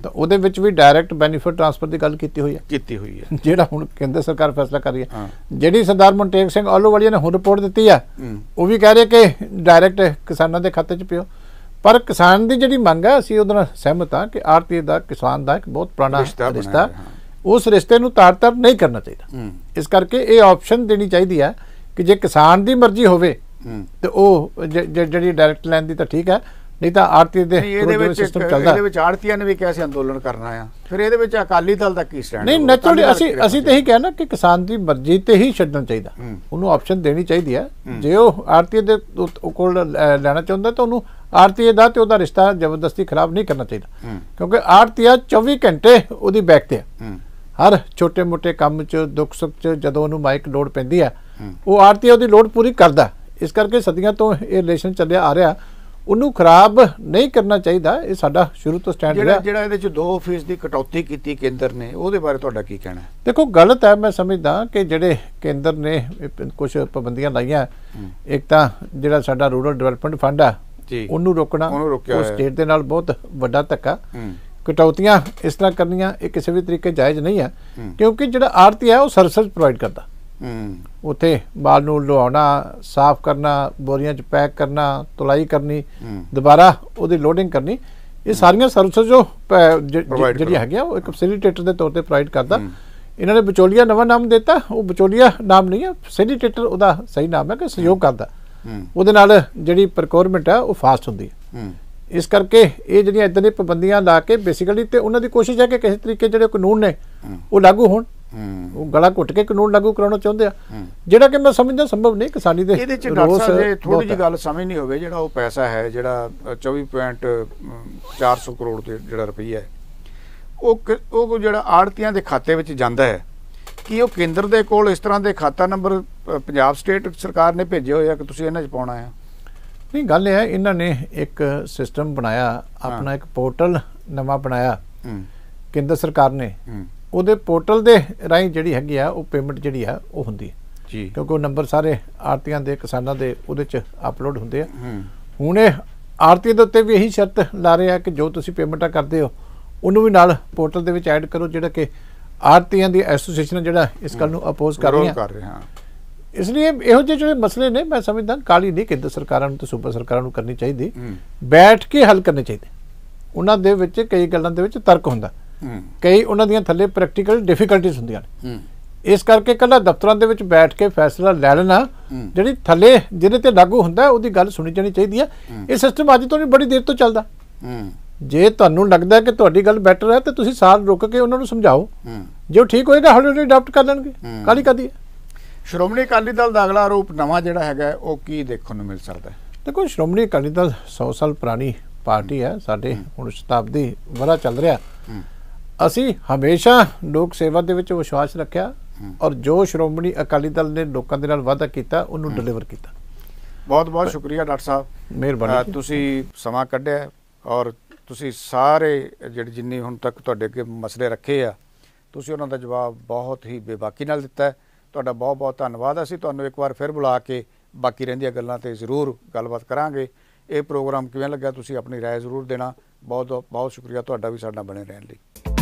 Speaker 2: ਤਾਂ ਉਹਦੇ ਵਿੱਚ ਵੀ ਡਾਇਰੈਕਟ ਬੈਨੀਫਿਟ ਟ੍ਰਾਂਸਫਰ ਦੀ ਗੱਲ ਕੀਤੀ ਹੋਈ ਹੈ ਕੀਤੀ ਹੋਈ ਹੈ [laughs] ਜਿਹੜਾ ਹੁਣ ਕੇਂਦਰ ਸਰਕਾਰ ਫੈਸਲਾ ਕਰ ਰਹੀ ਹੈ ਜਿਹੜੀ ਸਰਦਾਰ ਮਨਟੇਕ ਸਿੰਘ ਆਲੋ ਵਾਲੀ ਨੇ ਹੁਣ ਰਿਪੋਰਟ ਦਿੱਤੀ ਆ ਉਹ ਵੀ ਕਹਿ ਰਹੇ ਕਿ ਡਾਇਰੈਕਟ ਕਿਸਾਨਾਂ ਦੇ ਖਾਤੇ 'ਚ ਪਿਓ ਪਰ ਕਿਸਾਨ ਦੀ ਜਿਹੜੀ ਮੰਗ ਹੈ ਅਸੀਂ ਉਹਦੇ ਨਾਲ ਸਹਿਮਤ ਹਾਂ ਕਿ ਆਰਤੀ ਦਾ ਕਿਸਾਨ ਦਾ ਇੱਕ ਬਹੁਤ ਪੁਰਾਣਾ ਰਿਸ਼ਤਾ ਉਸ ਰਿਸ਼ਤੇ ਨੂੰ ਤਾਰ-ਤਾਰ ਨਹੀਂ ਕਰਨਾ ਚਾਹੀਦਾ ਇਸ ਕਰਕੇ ਇਹ ਆਪਸ਼ਨ ਦੇਣੀ ਚਾਹੀਦੀ ਹੈ ਕਿ ਜੇ ਕਿਸਾਨ ਦੀ ਮਰਜ਼ੀ ਹੋਵੇ ਤੇ ਉਹ ਜਿਹੜੀ ਡਾਇਰੈਕਟ ਲਾਈਨ ਦੀ ਤਾਂ ਠੀਕ ਹੈ ਨਹੀਂ ਤਾਂ ਆਰਤੀ ਦੇ ਇਹਦੇ ਵਿੱਚ ਇਹਦੇ ਵਿੱਚ
Speaker 1: ਆੜਤੀਆਂ ਨੇ ਵੀ ਕਿਹਾ ਸੀ ਅੰਦੋਲਨ ਕਰਨਾ ਆ ਫਿਰ ਇਹਦੇ ਵਿੱਚ ਅਕਾਲੀ ਦਲ ਦਾ ਕੀ ਸਟੈਂਡ ਨਹੀਂ ਨੈਚੁਰਲੀ ਅਸੀਂ ਅਸੀਂ ਤੇ
Speaker 2: ਹੀ ਕਹਿਣਾ ਕਿ ਕਿਸਾਨ ਦੀ ਮਰਜ਼ੀ ਤੇ ਹੀ ਛੱਡਣਾ ਚਾਹੀਦਾ ਉਹਨੂੰ ਆਪਸ਼ਨ ਦੇਣੀ ਚਾਹੀਦੀ ਹੈ ਜੇ ਉਹ ਆੜਤੀ ਦੇ ਕੋਲ ਲੈਣਾ ਚਾਹੁੰਦਾ ਤਾਂ ਉਹਨੂੰ ਆੜਤੀ ਦਾ ਤੇ ਉਹਦਾ ਰਿਸ਼ਤਾ ਜ਼ਬਰਦਸਤੀ ਖਰਾਬ ਨਹੀਂ ਕਰਨਾ ਚਾਹੀਦਾ ਕਿਉਂਕਿ ਆੜਤੀਆ 24 ਘੰਟੇ ਉਹਦੀ ਬੈਕ ਤੇ ਆ ਹਰ ਛੋਟੇ-ਮੋਟੇ ਕੰਮ 'ਚ ਦੁੱਖ ਸੁੱਖ 'ਚ ਜਦੋਂ ਉਹਨੂੰ ਮਾਈਕ ਲੋਡ ਪੈਂਦੀ ਹੈ ਉਹ ਆੜਤੀ ਉਹਦੀ ਲੋਡ ਪੂਰੀ ਕਰਦਾ ਇਸ ਕਰਕੇ ਸਦੀਆਂ ਤੋਂ ਇਹ ਰਿਲੇਸ਼ਨ ਚੱਲਿਆ ਆ ਰਿਹਾ ਉਹਨੂੰ ਖਰਾਬ ਨਹੀਂ ਕਰਨਾ ਚਾਹੀਦਾ ਇਹ ਸਾਡਾ ਸ਼ੁਰੂ ਤੋਂ ਸਟੈਂਡ ਰਿਹਾ
Speaker 1: ਜਿਹੜਾ ਇਹਦੇ ਚ 2% ਦੀ ਕਟੌਤੀ ਕੀਤੀ ਕੇਂਦਰ ਨੇ ਉਹਦੇ ਬਾਰੇ ਤੁਹਾਡਾ ਕੀ ਕਹਿਣਾ ਹੈ
Speaker 2: ਦੇਖੋ ਗਲਤ ਹੈ ਮੈਂ ਸਮਝਦਾ ਕਿ ਜਿਹੜੇ ਕੇਂਦਰ ਨੇ ਕੁਝ ਪਾਬੰਦੀਆਂ ਲਾਈਆਂ ਇੱਕ ਤਾਂ ਜਿਹੜਾ ਸਾਡਾ ਰੂਰਲ ਡਿਵੈਲਪਮੈਂਟ ਫੰਡ ਆ ਉਹਨੂੰ ਰੋਕਣਾ ਉਹ ਸਟੇਟ ਦੇ ਨਾਲ ਬਹੁਤ ਵੱਡਾ ਧੱਕਾ ਕਟੌਤੀਆਂ ਇਸ ਤਰ੍ਹਾਂ ਕਰਨੀਆਂ ਇਹ ਕਿਸੇ ਵੀ ਤਰੀਕੇ ਜਾਇਜ਼ ਨਹੀਂ ਹੈ ਕਿਉਂਕਿ ਜਿਹੜਾ ਆਰਤੀ ਹੈ ਉਹ ਸਰਵਿਸ ਪ੍ਰੋਵਾਈਡ ਕਰਦਾ ਉੱਥੇ ਬਾਲ ਨੂੰ ਲਵਾਉਣਾ ਸਾਫ਼ ਕਰਨਾ ਬੋਰੀਆਂ 'ਚ ਪੈਕ ਕਰਨਾ ਤੁਲਾਈ ਕਰਨੀ ਦੁਬਾਰਾ ਉਹਦੀ ਲੋਡਿੰਗ ਕਰਨੀ ਇਹ ਸਾਰੀਆਂ ਸਰਵਿਸ ਜੋ ਜਿਹੜੀ ਹੈਗੀ ਉਹ ਇੱਕ ਫੈਸਿਲੀਟੇਟਰ ਦੇ ਤੌਰ ਤੇ ਪ੍ਰੋਵਾਈਡ ਕਰਦਾ ਇਹਨਾਂ ਨੇ ਵਿਚੋਲੀਆ ਨਵਾਂ ਨਾਮ ਦਿੱਤਾ ਉਹ ਵਿਚੋਲੀਆ ਨਾਮ ਨਹੀਂ ਹੈ ਫੈਸਿਲੀਟੇਟਰ ਉਹਦਾ ਸਹੀ ਨਾਮ ਹੈ ਕਿ ਸਹਿਯੋਗ ਕਰਦਾ ਉਹਦੇ ਨਾਲ ਜਿਹੜੀ ਪ੍ਰਕੋਰਮੈਂਟ ਹੈ ਉਹ ਫਾਸਟ ਹੁੰਦੀ ਹੈ ਇਸ ਕਰਕੇ ਇਹ ਜਿਹੜੀਆਂ ਇਦਾਂ ਦੀਆਂ ਪਾਬੰਦੀਆਂ ਲਾ ਕੇ ਬੇਸਿਕਲੀ ਤੇ ਉਹਨਾਂ ਦੀ ਕੋਸ਼ਿਸ਼ ਹੈ ਕਿ ਕਿਸੇ ਤਰੀਕੇ ਜਿਹੜੇ ਕਾਨੂੰਨ ਨੇ ਉਹ ਲਾਗੂ ਹੋਣ ਉਹ ਗਲਾ ਘੁੱਟ ਕੇ ਕਾਨੂੰਨ ਲਾਗੂ ਕਰਾਉਣਾ ਚਾਹੁੰਦੇ ਆ ਜਿਹੜਾ ਕਿ ਮੈਂ ਸਮਝਦਾ ਸੰਭਵ ਨਹੀਂ ਕਿਸਾਨੀ ਦੇ ਇਹਦੇ ਚ ਡਾਕਟਰ ਸਾਹਿਬ ਥੋੜੀ ਜੀ
Speaker 1: ਗੱਲ ਸਮਝ ਨਹੀਂ ਹੋਵੇ ਜਿਹੜਾ ਉਹ ਪੈਸਾ ਹੈ ਜਿਹੜਾ 24.400 ਕਰੋੜ ਦੇ ਜਿਹੜਾ ਰੁਪਈਆ ਹੈ ਉਹ ਉਹ ਜਿਹੜਾ ਆੜਤੀਆਂ ਦੇ ਖਾਤੇ ਵਿੱਚ ਜਾਂਦਾ ਹੈ ਕਿ ਉਹ ਕੇਂਦਰ ਦੇ ਕੋਲ ਇਸ ਤਰ੍ਹਾਂ ਦੇ ਖਾਤਾ ਨੰਬਰ ਪੰਜਾਬ ਸਟੇਟ ਸਰਕਾਰ ਨੇ ਭੇਜੇ ਹੋਏ ਆ ਕਿ ਤੁਸੀਂ ਇਹਨਾਂ 'ਚ ਪਾਉਣਾ ਹੈ
Speaker 2: ਨਹੀਂ ਗੱਲ ਇਹ ਹੈ ਇਹਨਾਂ ਨੇ ਇੱਕ ਸਿਸਟਮ ਬਣਾਇਆ ਆਪਣਾ ਇੱਕ ਪੋਰਟਲ ਨਵਾਂ ਬਣਾਇਆ ਕੇਂਦਰ ਸਰਕਾਰ ਨੇ ਉਹਦੇ ਪੋਰਟਲ ਦੇ ਰਾਹੀਂ ਜਿਹੜੀ ਹੈਗੀ ਆ ਉਹ ਪੇਮੈਂਟ ਜਿਹੜੀ ਆ ਉਹ ਹੁੰਦੀ ਹੈ ਜੀ ਕਿਉਂਕਿ ਉਹ ਨੰਬਰ ਸਾਰੇ ਆਰਤੀਆਂ ਦੇ ਕਿਸਾਨਾਂ ਦੇ ਉਹਦੇ 'ਚ ਅਪਲੋਡ ਹੁੰਦੇ ਆ ਹੁਣ ਇਹ ਆਰਤੀ ਦੇ ਉੱਤੇ ਵੀ ਇਹੀ ਸ਼ਰਤ ਲਾ ਰਹੇ ਆ ਕਿ ਜੋ ਤੁਸੀਂ ਪੇਮੈਂਟਾਂ ਕਰਦੇ ਹੋ ਉਹਨੂੰ ਵੀ ਨਾਲ ਪੋਰਟਲ ਦੇ ਵਿੱਚ ਐਡ ਕਰੋ ਜਿਹੜਾ ਕਿ ਆਰਤੀਆਂ ਦੀ ਐਸੋਸੀਏਸ਼ਨ ਜਿਹੜਾ ਇਸ ਗੱਲ ਨੂੰ ਅਪੋਜ਼ ਕਰ ਰਹੀ ਹੈ ਇਸ ਲਈ ਇਹੋ ਜਿਹੇ ਜਿਹੜੇ ਮਸਲੇ ਨੇ ਮੈਂ ਸਮਝਦਾ ਕਾਲੀ ਨਹੀਂ ਕੇਂਦਰ ਸਰਕਾਰਾਂ ਨੂੰ ਤੇ ਸੂਬਾ ਸਰਕਾਰਾਂ ਨੂੰ ਕਰਨੀ ਚਾਹੀਦੀ ਬੈਠ ਕੇ ਹੱਲ ਕਰਨੇ ਚਾਹੀਦੇ ਉਹਨਾਂ ਦੇ ਵਿੱਚ ਕਈ ਗੱਲਾਂ ਦੇ ਵਿੱਚ ਤਰਕ ਹੁੰਦਾ ਕਈ ਉਹਨਾਂ ਦੀਆਂ ਥੱਲੇ ਪ੍ਰੈਕਟੀਕਲ ਡਿਫਿਕਲਟੀਆਂ ਹੁੰਦੀਆਂ ਨੇ ਇਸ ਕਰਕੇ ਕੱਲਾ ਦਫ਼ਤਰਾਂ ਦੇ ਵਿੱਚ ਬੈਠ ਕੇ ਫੈਸਲਾ ਲੈ ਲੈਣਾ ਜਿਹੜੀ ਥੱਲੇ ਜਿਹਦੇ ਤੇ ਲਾਗੂ ਹੁੰਦਾ ਉਹਦੀ ਗੱਲ ਸੁਣੀ ਜਾਣੀ ਚਾਹੀਦੀ ਹੈ ਇਹ ਸਿਸਟਮ ਅੱਜ ਤੋਂ ਨਹੀਂ ਬੜੀ ਦੇਰ ਤੋਂ ਚੱਲਦਾ ਜੇ ਤੁਹਾਨੂੰ ਲੱਗਦਾ ਕਿ ਤੁਹਾਡੀ ਗੱਲ ਬੈਟਰ ਹੈ ਤਾਂ ਤੁਸੀਂ ਸਾਲ ਰੁਕ ਕੇ ਉਹਨਾਂ ਨੂੰ ਸਮਝਾਓ ਜੇ ਉਹ ਠੀਕ ਹੋਏਗਾ ਹੌਲੀ ਹੌਲੀ ਅਡਾਪਟ ਕਰ ਲੈਣਗੇ ਕਾਲੀ ਕਾਦੀ ਸ਼੍ਰੋਮਣੀ ਅਕਾਲੀ ਦਲ ਦਾ ਅਗਲਾ ਰੂਪ ਨਵਾਂ ਜਿਹੜਾ ਹੈਗਾ ਉਹ ਕੀ ਦੇਖਣ ਨੂੰ ਮਿਲ ਸਕਦਾ ਹੈ ਦੇਖੋ ਸ਼੍ਰੋਮਣੀ ਅਕਾਲੀ ਦਲ 100 ਸਾਲ ਪੁਰਾਣੀ ਪਾਰਟੀ ਹੈ ਸਾਡੇ ਹੁਣ ਸ਼ਤਾਬਦੀ ਵਰਾ ਚੱਲ ਰਿਹਾ ਅਸੀਂ ਹਮੇਸ਼ਾ ਲੋਕ ਸੇਵਾ ਦੇ ਵਿੱਚ ਵਿਸ਼ਵਾਸ ਰੱਖਿਆ ਔਰ ਜੋ ਸ਼੍ਰੋਮਣੀ ਅਕਾਲੀ ਦਲ ਨੇ ਲੋਕਾਂ ਦੇ ਨਾਲ ਵਾਅਦਾ ਕੀਤਾ ਉਹਨੂੰ ਡਿਲੀਵਰ ਕੀਤਾ
Speaker 1: ਬਹੁਤ ਬਹੁਤ ਸ਼ੁਕਰੀਆ ਡਾਕਟਰ ਸਾਹਿਬ ਮਿਹਰਬਾਨੀ ਤੁਸੀਂ ਸਮਾਂ ਕੱਢਿਆ ਔਰ ਤੁਸੀਂ ਸਾਰੇ ਜਿਹੜੇ ਜਿੰਨੇ ਹੁਣ ਤੱਕ ਤੁਹਾਡੇ ਅੱਗੇ ਮਸਲੇ ਰੱਖੇ ਆ ਤੁਸੀਂ ਉਹਨਾਂ ਦਾ ਜਵਾਬ ਬਹੁਤ ਹੀ ਬੇਬਾਕੀ ਨਾਲ ਦਿੱਤਾ ਤੁਹਾਡਾ ਬਹੁਤ ਬਹੁਤ ਧੰਨਵਾਦ ਅਸੀਂ ਤੁਹਾਨੂੰ ਇੱਕ ਵਾਰ ਫਿਰ ਬੁਲਾ ਕੇ ਬਾਕੀ ਰਹਿੰਦੀਆਂ ਗੱਲਾਂ ਤੇ ਜ਼ਰੂਰ ਗੱਲਬਾਤ ਕਰਾਂਗੇ ਇਹ ਪ੍ਰੋਗਰਾਮ ਕਿਵੇਂ ਲੱਗਾ ਤੁਸੀਂ ਆਪਣੀ رائے ਜ਼ਰੂਰ ਦੇਣਾ ਬਹੁਤ ਬਹੁਤ ਸ਼ੁਕਰੀਆ ਤੁਹਾਡਾ ਵੀ ਸਾਡਾ ਬਣੇ ਰਹਿਣ ਲਈ